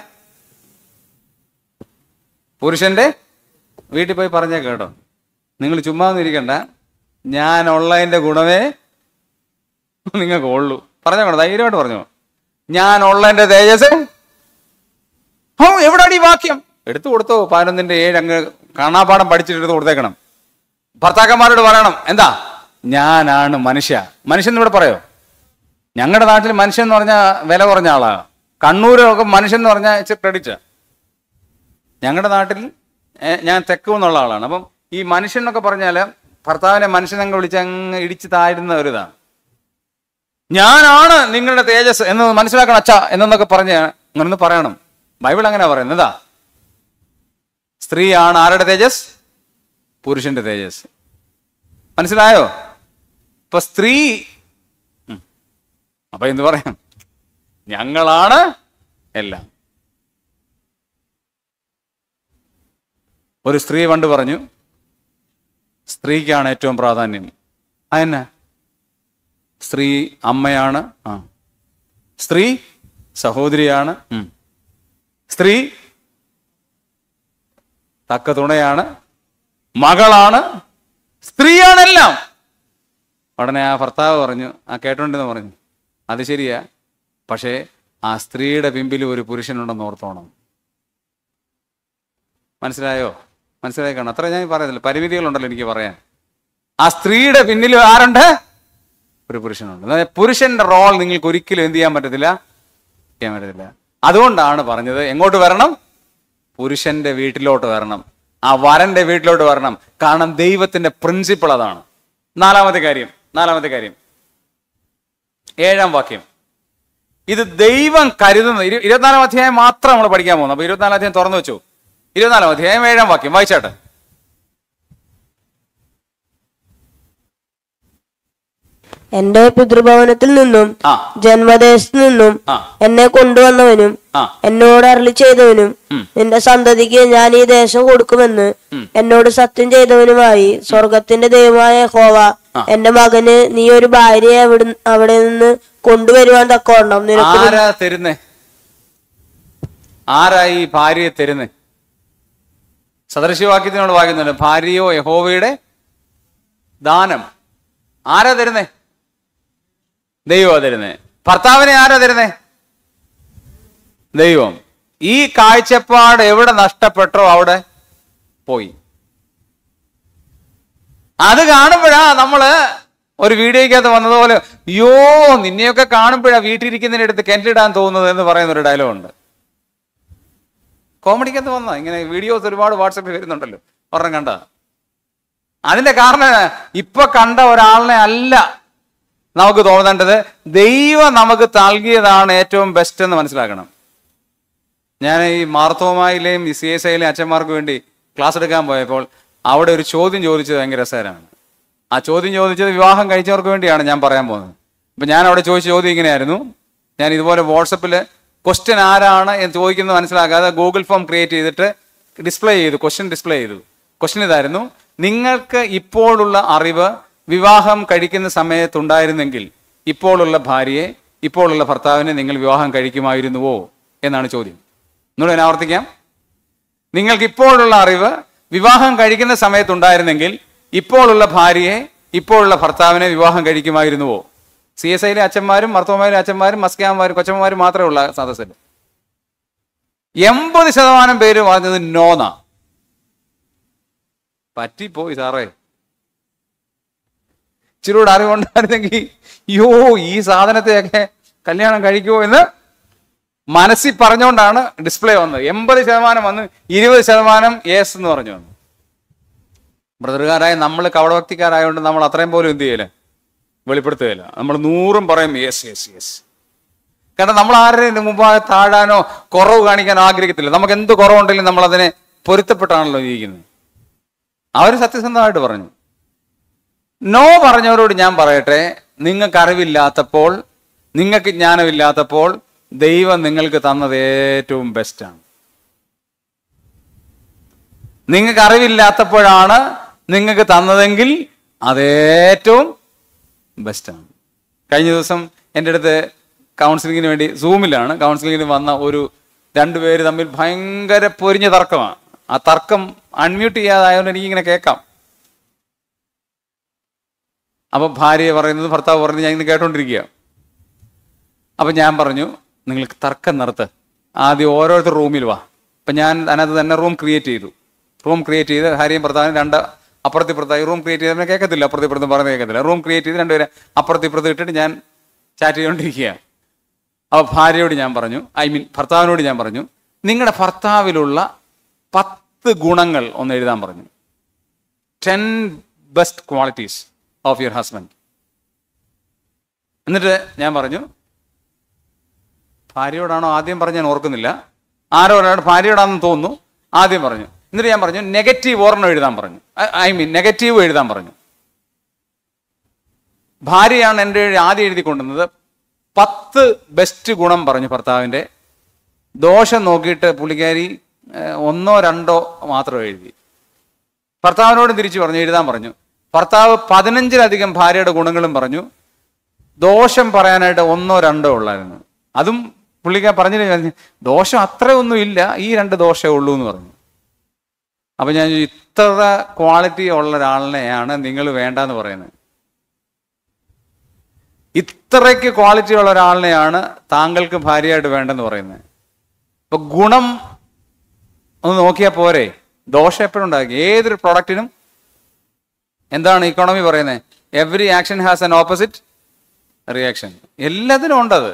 പുരുഷന്റെ വീട്ടിൽ പോയി പറഞ്ഞേ കേട്ടോ നിങ്ങൾ ചുമ്മാ ഇരിക്കണ്ട ഞാൻ ഉള്ളതിന്റെ ഗുണമേ നിങ്ങൾക്ക് ഉള്ളൂ പറഞ്ഞോ കേട്ടോ ധൈര്യമായിട്ട് പറഞ്ഞോ ഞാൻ ഉള്ളതിന്റെ തേജസ് ഓ എവിടാണ് ഈ വാക്യം എടുത്തു കൊടുത്തോ പതിനൊന്നിന്റെ ഏഴ് അങ്ങ് കാണാപാഠം പഠിച്ചിട്ട് എടുത്ത് കൊടുത്തേക്കണം ഭർത്താക്കന്മാരോട് പറയണം എന്താ ഞാനാണ് മനുഷ്യ മനുഷ്യൻ ഇവിടെ പറയോ ഞങ്ങളുടെ നാട്ടിൽ മനുഷ്യൻ എന്ന് പറഞ്ഞാൽ വില കുറഞ്ഞ ആളാ കണ്ണൂരൊക്കെ മനുഷ്യൻ എന്ന് പറഞ്ഞാൽ ഇച്ചിരി ഞങ്ങളുടെ നാട്ടിൽ ഞാൻ തെക്കു എന്നുള്ള ആളാണ് അപ്പം ഈ മനുഷ്യൻ എന്നൊക്കെ പറഞ്ഞാൽ ഭർത്താവിനെ മനുഷ്യനൊക്കെ വിളിച്ച് അങ്ങ് ഇടിച്ച് താഴ്ന്ന ഒരു ഇതാണ് ഞാനാണ് നിങ്ങളുടെ തേജസ് എന്ന് മനസ്സിലാക്കണം അച്ഛ എന്നൊക്കെ പറഞ്ഞ് അങ്ങനൊന്ന് പറയണം ബൈബിൾ അങ്ങനെ പറയുന്നതാ സ്ത്രീയാണ് ആരുടെ തേജസ് പുരുഷന്റെ തേജസ് മനസ്സിലായോ ഇപ്പൊ സ്ത്രീ അപ്പൊ എന്ത് പറയാം ഞങ്ങളാണ് എല്ലാം ഒരു സ്ത്രീ പണ്ട് പറഞ്ഞു സ്ത്രീക്കാണ് ഏറ്റവും പ്രാധാന്യം അതന്നെ സ്ത്രീ അമ്മയാണ് ആ സ്ത്രീ സഹോദരിയാണ് സ്ത്രീ തക്ക തുണയാണ് മകളാണ് സ്ത്രീയാണെല്ലാം ഉടനെ ആ ഭർത്താവ് പറഞ്ഞു ആ കേട്ടോണ്ടെന്ന് പറഞ്ഞു അത് ശരിയാ പക്ഷേ ആ സ്ത്രീയുടെ പിമ്പിൽ ഒരു പുരുഷനുണ്ടെന്ന് ഓർത്തോണം മനസ്സിലായോ മനസ്സിലായി കാണും അത്ര ഞാൻ പറയുന്നില്ല പരിമിതികളുണ്ടല്ലോ എനിക്ക് പറയാൻ ആ സ്ത്രീയുടെ പിന്നിൽ ആരുണ്ട് ഒരു പുരുഷനുണ്ട് പുരുഷന്റെ റോൾ നിങ്ങൾക്ക് ഒരിക്കലും എന്ത് ചെയ്യാൻ പറ്റത്തില്ല ചെയ്യാൻ പറ്റത്തില്ല അതുകൊണ്ടാണ് പറഞ്ഞത് എങ്ങോട്ട് വരണം പുരുഷന്റെ വീട്ടിലോട്ട് വരണം ആ വരന്റെ വീട്ടിലോട്ട് വരണം കാരണം ദൈവത്തിന്റെ പ്രിൻസിപ്പിൾ അതാണ് നാലാമത്തെ കാര്യം നാലാമത്തെ കാര്യം ഏഴാം വാക്യം ഇത് ദൈവം കരുതുന്നത് ഇരുപത്തിനാലാം അധ്യായം മാത്രം നമ്മൾ പഠിക്കാൻ പോകുന്നു അപ്പൊ ഇരുപത്തിനാലാം അധ്യായം തുറന്നു വെച്ചു ഇരുപത്തിനാലാം അധ്യായം ഏഴാം വാക്യം വായിച്ചാട്ടെ എന്റെ പിതൃഭവനത്തിൽ നിന്നും ജന്മദേശത്ത് നിന്നും എന്നെ കൊണ്ടുവന്നവനും എന്നോട് അരളി ചെയ്തവനും നിന്റെ സന്തതിക്ക് ഞാൻ ഈ ദേശം കൊടുക്കുമെന്ന് എന്നോട് സത്യം ചെയ്തവനുമായി സ്വർഗത്തിന്റെ ദൈവമായ ഹോവ എന്റെ മകന് നീ ഒരു ഭാര്യയെ അവിടെ അവിടെ നിന്ന് കൊണ്ടുവരുവാൻ തക്കോണം ആരാ തരുന്നേ ആരാ ഈ ഭാര്യയെ തരുന്നേ സദൃശ്യവാക്യത്തിനോട് വായിക്കുന്നുണ്ട് ഭാര്യയോ യഹോവയുടെ ദാനം ആരാ തരുന്നേ ദൈവമാ തരുന്നേ ഭർത്താവിനെ ആരാ തരുന്നേ ദൈവം ഈ കാഴ്ചപ്പാട് എവിടെ നഷ്ടപ്പെട്ടോ അവിടെ പോയി അത് കാണുമ്പോഴാ നമ്മൾ ഒരു വീഡിയോയ്ക്കകത്ത് വന്നതുപോലെ അയ്യോ നിന്നെയൊക്കെ കാണുമ്പോഴാ വീട്ടിലിരിക്കുന്നതിന് അടുത്ത് കിണറ്റിടാൻ തോന്നുന്നത് എന്ന് പറയുന്ന ഒരു ഡയലോഗുണ്ട് കോമഡിക്കകത്ത് വന്ന ഇങ്ങനെ വീഡിയോസ് ഒരുപാട് വാട്സപ്പിൽ വരുന്നുണ്ടല്ലോ ഒരെണ്ണം കണ്ട അതിന്റെ കാരണം ഇപ്പൊ കണ്ട ഒരാളിനെ അല്ല നമുക്ക് തോന്നേണ്ടത് ദൈവം നമുക്ക് നൽകിയതാണ് ഏറ്റവും ബെസ്റ്റ് എന്ന് മനസ്സിലാക്കണം ഞാൻ ഈ മാർത്തോമായിലെയും ഈ സി എസ് ഐയിലെയും അച്ഛന്മാർക്ക് വേണ്ടി ക്ലാസ് എടുക്കാൻ പോയപ്പോൾ അവിടെ ഒരു ചോദ്യം ചോദിച്ചത് ഭയങ്കര രസകരമാണ് ആ ചോദ്യം ചോദിച്ചത് വിവാഹം കഴിച്ചവർക്ക് വേണ്ടിയാണ് ഞാൻ പറയാൻ പോകുന്നത് അപ്പം ഞാൻ അവിടെ ചോദിച്ച ചോദ്യം ഇങ്ങനെയായിരുന്നു ഞാൻ ഇതുപോലെ വാട്സപ്പിൽ ക്വസ്റ്റ്യൻ ആരാണ് എന്ന് ചോദിക്കുന്നത് മനസ്സിലാക്കാതെ ഗൂഗിൾ ഫോം ക്രിയേറ്റ് ചെയ്തിട്ട് ഡിസ്പ്ലേ ചെയ്തു ക്വസ്റ്റ്യൻ ഡിസ്പ്ലേ ചെയ്തു ക്വസ്റ്റ്യൻ ഇതായിരുന്നു നിങ്ങൾക്ക് ഇപ്പോഴുള്ള അറിവ് വിവാഹം കഴിക്കുന്ന സമയത്തുണ്ടായിരുന്നെങ്കിൽ ഇപ്പോഴുള്ള ഭാര്യയെ ഇപ്പോഴുള്ള ഭർത്താവിനെ നിങ്ങൾ വിവാഹം കഴിക്കുമായിരുന്നുവോ എന്നാണ് ചോദ്യം എന്നോട് ഞാൻ ആവർത്തിക്കാം നിങ്ങൾക്ക് ഇപ്പോഴുള്ള അറിവ് വിവാഹം കഴിക്കുന്ന സമയത്തുണ്ടായിരുന്നെങ്കിൽ ഇപ്പോഴുള്ള ഭാര്യയെ ഇപ്പോഴുള്ള ഭർത്താവിനെ വിവാഹം കഴിക്കുമായിരുന്നുവോ സി എസ് ഐയിലെ അച്ഛന്മാരും മർത്തോമയിലെ അച്ഛന്മാരും മസ്കാന്മാരും കൊച്ചന്മാരും മാത്രമേ ഉള്ള സദസ്സിൽ എൺപത് ശതമാനം പേര് പറഞ്ഞത് നോന പറ്റിപ്പോയി സാറേ കൂടെ അറിവുണ്ടായിരുന്നെങ്കിൽ യോ ഈ സാധനത്തെയൊക്കെ കല്യാണം കഴിക്കുമോ എന്ന് മനസ്സിൽ പറഞ്ഞുകൊണ്ടാണ് ഡിസ്പ്ലേ വന്നത് എൺപത് ശതമാനം വന്ന് ഇരുപത് ശതമാനം യേസ് എന്ന് പറഞ്ഞു വന്നു ബ്രദറുകാരായ നമ്മൾ കവടഭക്തിക്കാരായതുകൊണ്ട് നമ്മൾ അത്രയും പോലും എന്ത് ചെയ്യില്ല വെളിപ്പെടുത്തുകയില്ല നമ്മൾ നൂറും പറയും യെസ് യെസ് യെസ് കാരണം നമ്മൾ ആരുടെ മുമ്പാകെ താഴാനോ കുറവ് കാണിക്കാനോ ആഗ്രഹിക്കത്തില്ല നമുക്ക് എന്ത് കുറവുണ്ടെങ്കിലും നമ്മൾ അതിനെ പൊരുത്തപ്പെട്ടാണല്ലോ ജീവിക്കുന്നത് അവർ സത്യസന്ധമായിട്ട് പറഞ്ഞു നോ പറഞ്ഞവരോട് ഞാൻ പറയട്ടെ നിങ്ങൾക്ക് അറിവില്ലാത്തപ്പോൾ നിങ്ങൾക്ക് ജ്ഞാനമില്ലാത്തപ്പോൾ ദൈവം നിങ്ങൾക്ക് തന്നത് ഏറ്റവും ബെസ്റ്റാണ് നിങ്ങൾക്ക് അറിവില്ലാത്തപ്പോഴാണ് നിങ്ങൾക്ക് തന്നതെങ്കിൽ അതേറ്റവും ബെസ്റ്റാണ് കഴിഞ്ഞ ദിവസം എൻ്റെ അടുത്ത് കൗൺസിലിങ്ങിന് വേണ്ടി സൂമിലാണ് കൗൺസിലിങ്ങിന് വന്ന ഒരു രണ്ടുപേര് തമ്മിൽ ഭയങ്കര പൊരിഞ്ഞ തർക്കമാണ് ആ തർക്കം അൺമ്യൂട്ട് ചെയ്യാതായതുകൊണ്ട് എനിക്കിങ്ങനെ കേൾക്കാം അപ്പം ഭാര്യ പറയുന്നത് ഭർത്താവ് പറയുന്നത് ഞാൻ ഇന്ന് കേട്ടോണ്ടിരിക്കുക അപ്പം ഞാൻ പറഞ്ഞു നിങ്ങൾ തർക്കം നിർത്ത് ആദ്യം ഓരോരുത്തർ റൂമിൽ വാ അപ്പം ഞാൻ അതിനകത്ത് തന്നെ റൂം ക്രിയേറ്റ് ചെയ്തു റൂം ക്രിയേറ്റ് ചെയ്ത് ഹരിയും പ്രധാനം രണ്ട് അപ്പുറത്തി റൂം ക്രിയേറ്റ് ചെയ്തതിനെ കേൾക്കത്തില്ല അപ്പുറത്തി ഇപ്പുറത്തും പറഞ്ഞ് കേൾക്കത്തില്ല റൂം ക്രിയേറ്റ് ചെയ്ത് രണ്ടുപേരെ അപ്പുറത്തി ഇപ്പുറത്ത് ഇട്ടിട്ട് ഞാൻ ചാറ്റ് ചെയ്തുകൊണ്ടിരിക്കുകയാണ് അപ്പോൾ ഭാര്യയോട് ഞാൻ പറഞ്ഞു ഐ മീൻ ഭർത്താവിനോട് ഞാൻ പറഞ്ഞു നിങ്ങളുടെ ഭർത്താവിലുള്ള പത്ത് ഗുണങ്ങൾ ഒന്ന് എഴുതാൻ പറഞ്ഞു ten best qualities of your husband എന്നിട്ട് ഞാൻ പറഞ്ഞു ഭാര്യയോടാണോ ആദ്യം പറഞ്ഞു ഞാൻ ഓർക്കുന്നില്ല ആരോടാണ് ഭാര്യയോടാണെന്ന് തോന്നുന്നു ആദ്യം പറഞ്ഞു എന്നിട്ട് ഞാൻ പറഞ്ഞു നെഗറ്റീവ് ഓർണം എഴുതാൻ പറഞ്ഞു ഐ മീൻ നെഗറ്റീവ് എഴുതാൻ പറഞ്ഞു ഭാര്യയാണ് എൻ്റെ ആദ്യം എഴുതി കൊണ്ടുവന്നത് പത്ത് ബെസ്റ്റ് ഗുണം പറഞ്ഞു ഭർത്താവിൻ്റെ ദോഷം നോക്കിയിട്ട് പുള്ളിക്കാരി ഒന്നോ രണ്ടോ മാത്രം എഴുതി ഭർത്താവിനോട് തിരിച്ചു പറഞ്ഞു എഴുതാൻ പറഞ്ഞു ഭർത്താവ് പതിനഞ്ചിലധികം ഭാര്യയുടെ ഗുണങ്ങളും പറഞ്ഞു ദോഷം പറയാനായിട്ട് ഒന്നോ രണ്ടോ ഉള്ളായിരുന്നു അതും പറഞ്ഞില്ല പറഞ്ഞിട്ട് ദോഷം അത്രയൊന്നും ഇല്ല ഈ രണ്ട് ദോഷമേ ഉള്ളൂ എന്ന് പറഞ്ഞു അപ്പം ഞാൻ ഇത്ര ക്വാളിറ്റി ഉള്ള ഒരാളിനെയാണ് നിങ്ങൾ വേണ്ടെന്ന് പറയുന്നത് ഇത്രയ്ക്ക് ക്വാളിറ്റി ഉള്ള ഒരാളിനെയാണ് താങ്കൾക്ക് ഭാര്യയായിട്ട് വേണ്ടെന്ന് പറയുന്നത് ഇപ്പൊ ഗുണം ഒന്ന് നോക്കിയാൽ പോരെ ദോഷം എപ്പോഴുണ്ടാക്കി ഏതൊരു പ്രൊഡക്റ്റിനും എന്താണ് ഇക്കോണമി പറയുന്നത് every action has an opposite reaction എല്ലാത്തിനും ഉണ്ടത്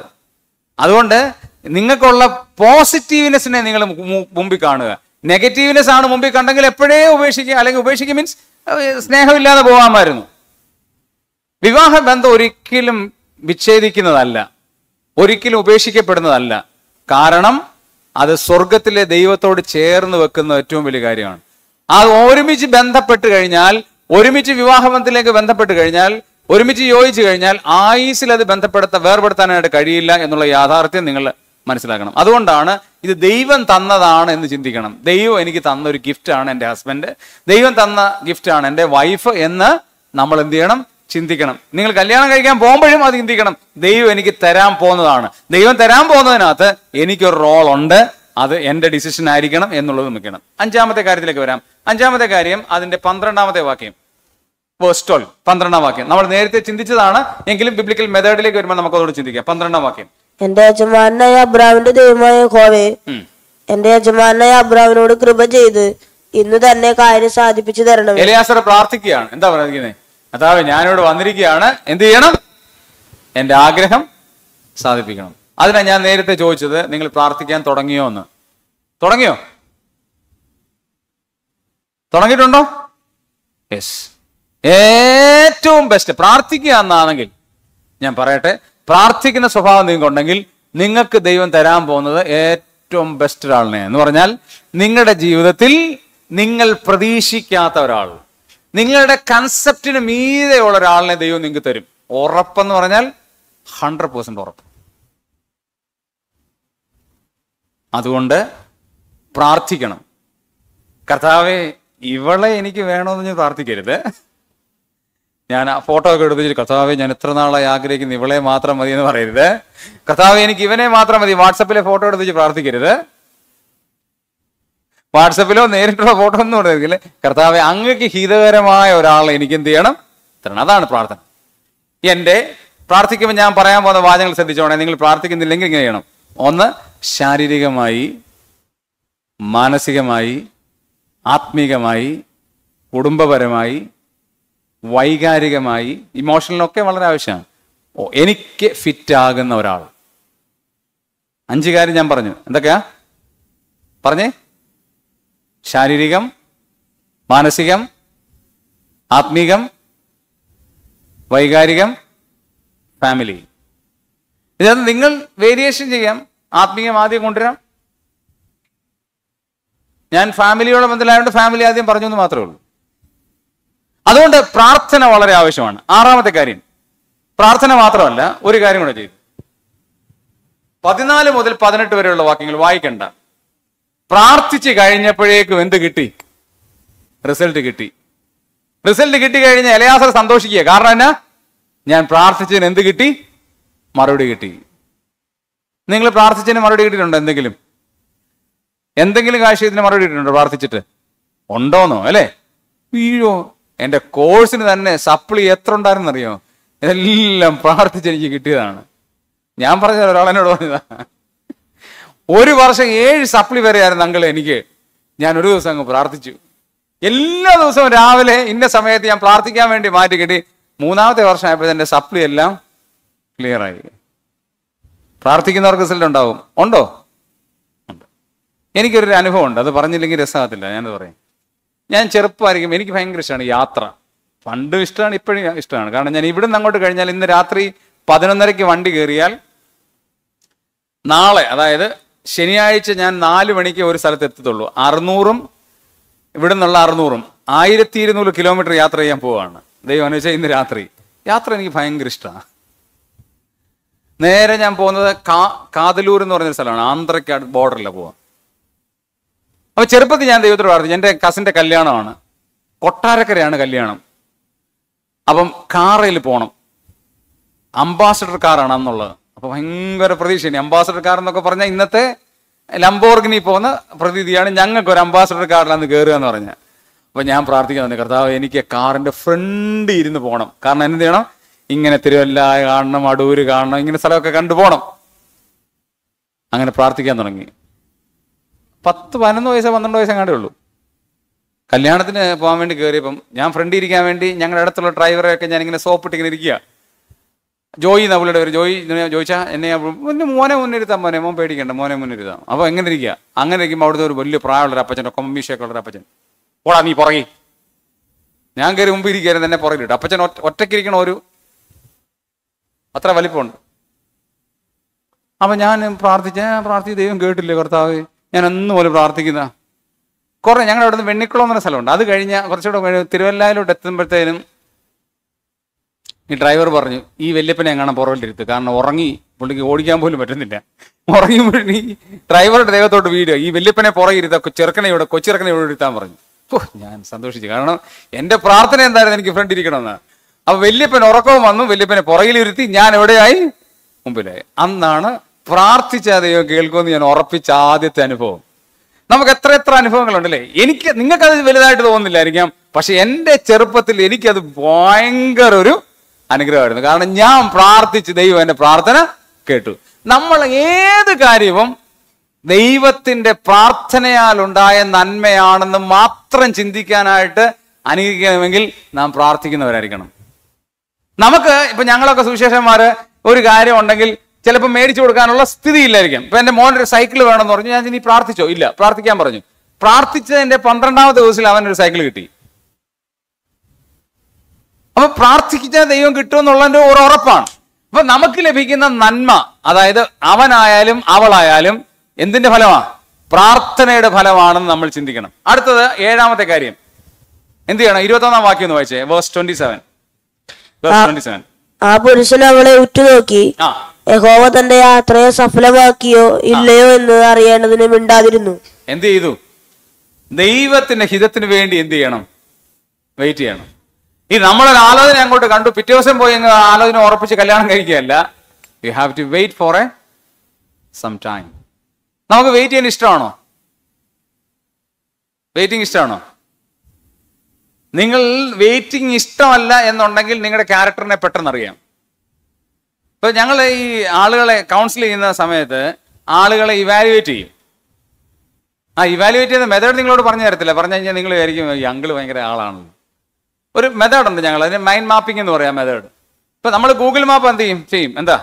അതുകൊണ്ട് നിങ്ങൾക്കുള്ള പോസിറ്റീവ്നെസ്സിനെ നിങ്ങൾ മുമ്പിൽ കാണുക നെഗറ്റീവ്നെസ് ആണ് മുമ്പിൽ കണ്ടെങ്കിൽ എപ്പോഴേ ഉപേക്ഷിക്കുക അല്ലെങ്കിൽ ഉപേക്ഷിക്കുക മീൻസ് സ്നേഹമില്ലാതെ പോകാമായിരുന്നു വിവാഹ ബന്ധം ഒരിക്കലും വിച്ഛേദിക്കുന്നതല്ല ഒരിക്കലും ഉപേക്ഷിക്കപ്പെടുന്നതല്ല കാരണം അത് സ്വർഗത്തിലെ ദൈവത്തോട് ചേർന്ന് വെക്കുന്ന ഏറ്റവും വലിയ കാര്യമാണ് അത് ഒരുമിച്ച് ബന്ധപ്പെട്ട് കഴിഞ്ഞാൽ ഒരുമിച്ച് വിവാഹബന്ധത്തിലേക്ക് ബന്ധപ്പെട്ട് കഴിഞ്ഞാൽ ഒരുമിച്ച് യോജിച്ചു കഴിഞ്ഞാൽ ആയുസിൽ അത് ബന്ധപ്പെടുത്ത വേർപെടുത്താനായിട്ട് കഴിയില്ല എന്നുള്ള യാഥാർത്ഥ്യം നിങ്ങൾ മനസ്സിലാക്കണം അതുകൊണ്ടാണ് ഇത് ദൈവം തന്നതാണ് എന്ന് ചിന്തിക്കണം ദൈവം എനിക്ക് തന്ന ഒരു ഗിഫ്റ്റാണ് എൻ്റെ ഹസ്ബൻഡ് ദൈവം തന്ന ഗിഫ്റ്റാണ് എൻ്റെ വൈഫ് എന്ന് നമ്മൾ എന്ത് ചെയ്യണം ചിന്തിക്കണം നിങ്ങൾ കല്യാണം കഴിക്കാൻ പോകുമ്പോഴും അത് ചിന്തിക്കണം ദൈവം എനിക്ക് തരാൻ പോകുന്നതാണ് ദൈവം തരാൻ പോകുന്നതിനകത്ത് എനിക്കൊരു റോൾ ഉണ്ട് അത് എൻ്റെ ഡിസിഷൻ ആയിരിക്കണം എന്നുള്ളത് നിൽക്കണം അഞ്ചാമത്തെ കാര്യത്തിലേക്ക് വരാം അഞ്ചാമത്തെ കാര്യം അതിൻ്റെ പന്ത്രണ്ടാമത്തെ വാക്യം വേഴ്സ് പന്ത്രണ്ടാം വാക്യം നമ്മൾ നേരത്തെ ചിന്തിച്ചതാണ് എങ്കിലും ബിബ്ലിക്കൽ മെത്തേഡിലേക്ക് വരുമ്പോൾ നമുക്ക് അതോട് ചിന്തിക്കാം പന്ത്രണ്ടാം വാക്യം എന്റെ യജമാനായ അബ്രാമിന്റെ ദൈവമായ ഹോവേ എന്റെ യജമാനായ അബ്രാമിനോട് കൃപ ചെയ്ത് ഇന്ന് തന്നെ കാര്യം സാധിപ്പിച്ചു തരണം എലിയാസർ പ്രാർത്ഥിക്കുകയാണ് എന്താ പറയുന്നത് അതാവ് ഞാനിവിടെ വന്നിരിക്കുകയാണ് എന്ത് ചെയ്യണം എന്റെ ആഗ്രഹം സാധിപ്പിക്കണം അതിനാ ഞാൻ നേരത്തെ ചോദിച്ചത് നിങ്ങൾ പ്രാർത്ഥിക്കാൻ തുടങ്ങിയോ എന്ന് തുടങ്ങിയോ തുടങ്ങിയിട്ടുണ്ടോ യെസ് ഏറ്റവും ബെസ്റ്റ് പ്രാർത്ഥിക്കുക എന്നാണെങ്കിൽ ഞാൻ പറയട്ടെ പ്രാർത്ഥിക്കുന്ന സ്വഭാവം നിങ്ങൾക്കുണ്ടെങ്കിൽ നിങ്ങൾക്ക് ദൈവം തരാൻ പോകുന്നത് ഏറ്റവും ബെസ്റ്റ് ഒരാളിനെ എന്ന് പറഞ്ഞാൽ നിങ്ങളുടെ ജീവിതത്തിൽ നിങ്ങൾ പ്രതീക്ഷിക്കാത്ത ഒരാൾ നിങ്ങളുടെ കൺസെപ്റ്റിന് മീതെയുള്ള ഒരാളിനെ ദൈവം നിങ്ങൾക്ക് തരും ഉറപ്പെന്ന് പറഞ്ഞാൽ ഹൺഡ്രഡ് പേഴ്സെന്റ് ഉറപ്പ് അതുകൊണ്ട് പ്രാർത്ഥിക്കണം കർത്താവെ ഇവളെ എനിക്ക് വേണമെന്ന് ഞാൻ പ്രാർത്ഥിക്കരുത് ഞാൻ ആ ഫോട്ടോ ഒക്കെ എടുപ്പിച്ചിട്ട് കഥാവ് ഞാൻ എത്ര നാളായി ആഗ്രഹിക്കുന്നു ഇവളെ മാത്രം മതി എന്ന് പറയരുത് കഥാവ് എനിക്ക് ഇവനെ മാത്രം മതി വാട്സപ്പിലെ ഫോട്ടോ എടുപ്പിച്ച് പ്രാർത്ഥിക്കരുത് വാട്സപ്പിലോ നേരിട്ടുള്ള ഫോട്ടോ ഒന്നും എടുക്കില്ല കർത്താവെ അങ്ങക്ക് ഹിതകരമായ ഒരാളെ എനിക്ക് എന്ത് ചെയ്യണം തരണം അതാണ് പ്രാർത്ഥന എന്റെ പ്രാർത്ഥിക്കുമ്പോൾ ഞാൻ പറയാൻ പോകുന്ന വാചകങ്ങൾ ശ്രദ്ധിച്ചോണേ നിങ്ങൾ പ്രാർത്ഥിക്കുന്നില്ലെങ്കിൽ ഇങ്ങനെ ചെയ്യണം ഒന്ന് ശാരീരികമായി മാനസികമായി ആത്മീകമായി കുടുംബപരമായി വൈകാരികമായി ഇമോഷണലൊക്കെ വളരെ ആവശ്യമാണ് ഓ എനിക്ക് ഫിറ്റ് ആകുന്ന ഒരാൾ അഞ്ച് കാര്യം ഞാൻ പറഞ്ഞു എന്തൊക്കെയാ പറഞ്ഞേ ശാരീരികം മാനസികം ആത്മീകം വൈകാരികം ഫാമിലി ഇതിനകത്ത് നിങ്ങൾ വേരിയേഷൻ ചെയ്യാം ആത്മീയം ആദ്യം കൊണ്ടുവരാം ഞാൻ ഫാമിലിയോടെ ബന്ധമായതുകൊണ്ട് ഫാമിലി ആദ്യം പറഞ്ഞു എന്ന് മാത്രമേ ഉള്ളൂ അതുകൊണ്ട് പ്രാർത്ഥന വളരെ ആവശ്യമാണ് ആറാമത്തെ കാര്യം പ്രാർത്ഥന മാത്രമല്ല ഒരു കാര്യം കൂടെ ചെയ്തു പതിനാല് മുതൽ പതിനെട്ട് വരെയുള്ള വാക്യങ്ങൾ വായിക്കണ്ട പ്രാർത്ഥിച്ചു കഴിഞ്ഞപ്പോഴേക്കും എന്ത് കിട്ടി റിസൾട്ട് കിട്ടി റിസൾട്ട് കിട്ടി കഴിഞ്ഞ എലയാസർ സന്തോഷിക്കുക കാരണം എന്നാ ഞാൻ പ്രാർത്ഥിച്ചതിന് എന്ത് കിട്ടി മറുപടി കിട്ടി നിങ്ങൾ പ്രാർത്ഥിച്ചതിന് മറുപടി കിട്ടിയിട്ടുണ്ടോ എന്തെങ്കിലും എന്തെങ്കിലും കാശ് ഇതിന് മറുപടി കിട്ടിയിട്ടുണ്ടോ പ്രാർത്ഥിച്ചിട്ട് ഉണ്ടോന്നോ അല്ലേ അയ്യോ എൻ്റെ കോഴ്സിന് തന്നെ സപ്ലി എത്ര അറിയോ എല്ലാം പ്രാർത്ഥിച്ച് എനിക്ക് കിട്ടിയതാണ് ഞാൻ പറഞ്ഞ ഒരാൾ എന്നോട് പറഞ്ഞതാ ഒരു വർഷം ഏഴ് സപ്ലി വരെയായിരുന്നു അങ്കിൾ എനിക്ക് ഞാൻ ഒരു ദിവസം അങ്ങ് പ്രാർത്ഥിച്ചു എല്ലാ ദിവസവും രാവിലെ ഇന്ന സമയത്ത് ഞാൻ പ്രാർത്ഥിക്കാൻ വേണ്ടി മാറ്റി കിട്ടി മൂന്നാമത്തെ വർഷം ആയപ്പോൾ എൻ്റെ സപ്ലി എല്ലാം ക്ലിയർ ആയി പ്രാർത്ഥിക്കുന്നവർക്ക് സെല്ലുണ്ടാവും ഉണ്ടോ എനിക്കൊരു അനുഭവം ഉണ്ട് അത് പറഞ്ഞില്ലെങ്കിൽ രസമാകത്തില്ല ഞാനത് പറയാം ഞാൻ ചെറുപ്പമായിരിക്കും എനിക്ക് ഭയങ്കര ഇഷ്ടമാണ് യാത്ര പണ്ടും ഇഷ്ടമാണ് ഇപ്പോഴും ഇഷ്ടമാണ് കാരണം ഞാൻ ഇവിടെ നിന്ന് അങ്ങോട്ട് കഴിഞ്ഞാൽ ഇന്ന് രാത്രി പതിനൊന്നരയ്ക്ക് വണ്ടി കയറിയാൽ നാളെ അതായത് ശനിയാഴ്ച ഞാൻ നാല് മണിക്ക് ഒരു സ്ഥലത്ത് എത്തത്തുള്ളൂ അറുന്നൂറും ഇവിടെ നിന്നുള്ള അറുന്നൂറും ആയിരത്തി ഇരുന്നൂറ് കിലോമീറ്റർ യാത്ര ചെയ്യാൻ പോവാണ് ദൈവം വെച്ചാൽ ഇന്ന് രാത്രി യാത്ര എനിക്ക് ഭയങ്കര ഇഷ്ടമാണ് നേരെ ഞാൻ പോകുന്നത് കാ കാതലൂർ എന്ന് പറഞ്ഞൊരു സ്ഥലമാണ് ആന്ധ്രയ്ക്ക് ബോർഡറിലാണ് പോവാം അപ്പോൾ ചെറുപ്പത്തിൽ ഞാൻ ദൈവത്തോട് പ്രാർത്ഥിച്ചു എൻ്റെ കസിൻ്റെ കല്യാണമാണ് കൊട്ടാരക്കരയാണ് കല്യാണം അപ്പം കാറിൽ പോകണം അംബാസഡർ കാറാണ് എന്നുള്ളത് അപ്പോൾ ഭയങ്കര പ്രതീക്ഷയാണ് അംബാസഡർ കാർ എന്നൊക്കെ പറഞ്ഞാൽ ഇന്നത്തെ ലംബോർഗിനി പോകുന്ന പ്രതീതിയാണ് ഞങ്ങൾക്ക് ഒരു അംബാസഡർ കാറിലാണ് കയറുക എന്ന് പറഞ്ഞാൽ അപ്പൊ ഞാൻ പ്രാർത്ഥിക്കുന്നത് കർത്താവ് എനിക്ക് കാറിന്റെ ഫ്രണ്ട് ഇരുന്ന് പോകണം കാരണം എന്ത് ചെയ്യണം ഇങ്ങനെ തിരുവല്ല കാണണം അടൂര് കാണണം ഇങ്ങനെ സ്ഥലമൊക്കെ കണ്ടു പോകണം അങ്ങനെ പ്രാർത്ഥിക്കാൻ തുടങ്ങി പത്ത് പതിനൊന്ന് വയസ്സോ പന്ത്രണ്ട് വയസ്സോ കണ്ടേ ഉള്ളൂ കല്യാണത്തിന് പോകാൻ വേണ്ടി കയറിയപ്പം ഞാൻ ഫ്രണ്ട് ഇരിക്കാൻ വേണ്ടി ഞങ്ങളുടെ അടുത്തുള്ള ഡ്രൈവറെയൊക്കെ ഞാനിങ്ങനെ സോപ്പിട്ട് ഇങ്ങനെ ഇരിക്കുക ജോയി എന്ന പുള്ളിയുടെ ഒരു ജോയി ചോദിച്ചാൽ എന്നെ പിന്നെ മോനെ മുന്നിരുത്താം മോനെ മോൻ പേടിക്കണ്ട മോനെ മുന്നിരുത്താം അപ്പോൾ എങ്ങനെ ഇരിക്കുക അങ്ങനെ ഇരിക്കുമ്പോൾ അവിടുത്തെ ഒരു വലിയ പ്രായമുള്ള ഒരു അപ്പച്ചൻ കൊമ്പീഷയൊക്കെ ഉള്ള അപ്പച്ചൻ ഓടാ നീ പുറകി ഞാൻ കയറി മുമ്പ് ഇരിക്കുകയായിരുന്നു തന്നെ പുറകിലിട്ടു അപ്പച്ചൻ ഒറ്റയ്ക്കിരിക്കണ ഒരു അത്ര വലിപ്പമുണ്ട് അപ്പം ഞാൻ പ്രാർത്ഥിച്ച പ്രാർത്ഥിച്ച് ദൈവം കേട്ടില്ലേ കർത്താവ് ഞാൻ അന്ന് പോലെ പ്രാർത്ഥിക്കുന്ന കുറേ ഞങ്ങളുടെ അവിടെ നിന്ന് വെണ്ണിക്കുളം എന്നൊരു സ്ഥലമുണ്ട് അത് കഴിഞ്ഞ കുറച്ചുകൂടെ കഴിഞ്ഞ് തിരുവല്ലായിലോട്ട് എത്തുമ്പോഴത്തേനും ഈ ഡ്രൈവർ പറഞ്ഞു ഈ വല്യപ്പനെ എങ്ങനെ പുറകിലിരുത്ത് കാരണം ഉറങ്ങി പുള്ളിക്ക് ഓടിക്കാൻ പോലും പറ്റുന്നില്ല ഉറങ്ങി ഡ്രൈവറുടെ ദൈവത്തോട്ട് വീഡിയോ ഈ വല്യപ്പനെ പുറകിരുത്ത ചെറുക്കനെ ഇവിടെ കൊച്ചിറക്കനെ ഇവിടെ ഇരുത്താൻ പറഞ്ഞു ഓ ഞാൻ സന്തോഷിച്ചു കാരണം എൻ്റെ പ്രാർത്ഥന എന്തായിരുന്നു എനിക്ക് ഫ്രണ്ട് ഇരിക്കണമെന്ന് അപ്പൊ വല്യപ്പൻ ഉറക്കവും വന്നു വല്യപ്പനെ പുറകിലിരുത്തി ഞാൻ എവിടെയായി മുമ്പിലായി അന്നാണ് പ്രാർത്ഥിച്ചാൽ ദൈവം കേൾക്കുമെന്ന് ഞാൻ ഉറപ്പിച്ച ആദ്യത്തെ അനുഭവം നമുക്ക് എത്ര എത്ര അനുഭവങ്ങളുണ്ടല്ലേ എനിക്ക് നിങ്ങൾക്കത് വലുതായിട്ട് തോന്നുന്നില്ലായിരിക്കാം പക്ഷെ എൻ്റെ ചെറുപ്പത്തിൽ എനിക്കത് ഭയങ്കര ഒരു അനുഗ്രഹമായിരുന്നു കാരണം ഞാൻ പ്രാർത്ഥിച്ച് ദൈവം എൻ്റെ പ്രാർത്ഥന കേട്ടു നമ്മൾ ഏത് കാര്യവും ദൈവത്തിൻ്റെ പ്രാർത്ഥനയാൽ ഉണ്ടായ നന്മയാണെന്ന് മാത്രം ചിന്തിക്കാനായിട്ട് അനുഗ്രഹിക്കണമെങ്കിൽ നാം പ്രാർത്ഥിക്കുന്നവരായിരിക്കണം നമുക്ക് ഇപ്പൊ ഞങ്ങളൊക്കെ സുവിശേഷന്മാര് ഒരു കാര്യം ഉണ്ടെങ്കിൽ ചിലപ്പോൾ മേടിച്ചു കൊടുക്കാനുള്ള സ്ഥിതി ഇല്ലായിരിക്കും ഇപ്പൊ എന്റെ മോനൊരു സൈക്കിൾ വേണമെന്ന് പറഞ്ഞു ഞാൻ ഇനി പ്രാർത്ഥിച്ചോ ഇല്ല പ്രാർത്ഥിക്കാൻ പറഞ്ഞു പ്രാർത്ഥിച്ചതിന്റെ പന്ത്രണ്ടാമത്തെ ദിവസത്തിൽ അവനൊരു സൈക്കിൾ കിട്ടി അപ്പൊ പ്രാർത്ഥിക്കുന്ന ദൈവം കിട്ടുമെന്നുള്ളതിൻ്റെ ഒരു ഉറപ്പാണ് അപ്പൊ നമുക്ക് ലഭിക്കുന്ന നന്മ അതായത് അവനായാലും അവളായാലും എന്തിന്റെ ഫലമാണ് പ്രാർത്ഥനയുടെ ഫലമാണെന്ന് നമ്മൾ ചിന്തിക്കണം അടുത്തത് ഏഴാമത്തെ കാര്യം എന്ത് ചെയ്യണം ഇരുപത്തൊന്നാം വാക്യം വായിച്ചേ verse twenty seven verse twenty seven ആ പുരുഷൻ അവളെ ഉറ്റുനോക്കി യഹോവ തന്റെ യാത്രയെ സഫലമാക്കിയോ ഇല്ലയോ എന്ന് അറിയേണ്ടതിന് മിണ്ടാതിരുന്നു എന്ത് ചെയ്തു ദൈവത്തിന്റെ ഹിതത്തിന് വേണ്ടി എന്ത് ചെയ്യണം വെയിറ്റ് ചെയ്യണം ഈ നമ്മളൊരു ആലോചന അങ്ങോട്ട് കണ്ടു പിറ്റേ ദിവസം പോയി ആലോചന ഉറപ്പിച്ച് കല്യാണം കഴിക്കുകയല്ല you have to wait for a some time നമുക്ക് വെയിറ്റ് ചെയ്യാൻ ഇഷ്ടമാണോ വെയിറ്റിംഗ് ഇഷ്ടമാണോ നിങ്ങൾ വെയിറ്റിംഗ് ഇഷ്ടമല്ല എന്നുണ്ടെങ്കിൽ നിങ്ങളുടെ ക്യാരക്ടറിനെ പെട്ടെന്ന് അറിയാം ഇപ്പം ഞങ്ങൾ ഈ ആളുകളെ കൗൺസിൽ ചെയ്യുന്ന സമയത്ത് ആളുകളെ ഇവാലുവേറ്റ് ചെയ്യും ആ ഇവാലുവേറ്റ് ചെയ്യുന്ന മെത്തേഡ് നിങ്ങളോട് പറഞ്ഞു തരത്തില്ല പറഞ്ഞു കഴിഞ്ഞാൽ നിങ്ങൾ വിചാരിക്കും ഈ അങ്കിൾ ഭയങ്കര ആളാണെന്ന് ഒരു മെത്തേഡ് ഉണ്ട് ഞങ്ങൾ അതിന് മൈൻഡ് മാപ്പിംഗ് എന്ന് പറയാം മെത്തേഡ് ഇപ്പൊ നമ്മൾ ഗൂഗിൾ മാപ്പ് എന്ത് ചെയ്യും ചെയ്യും എന്താ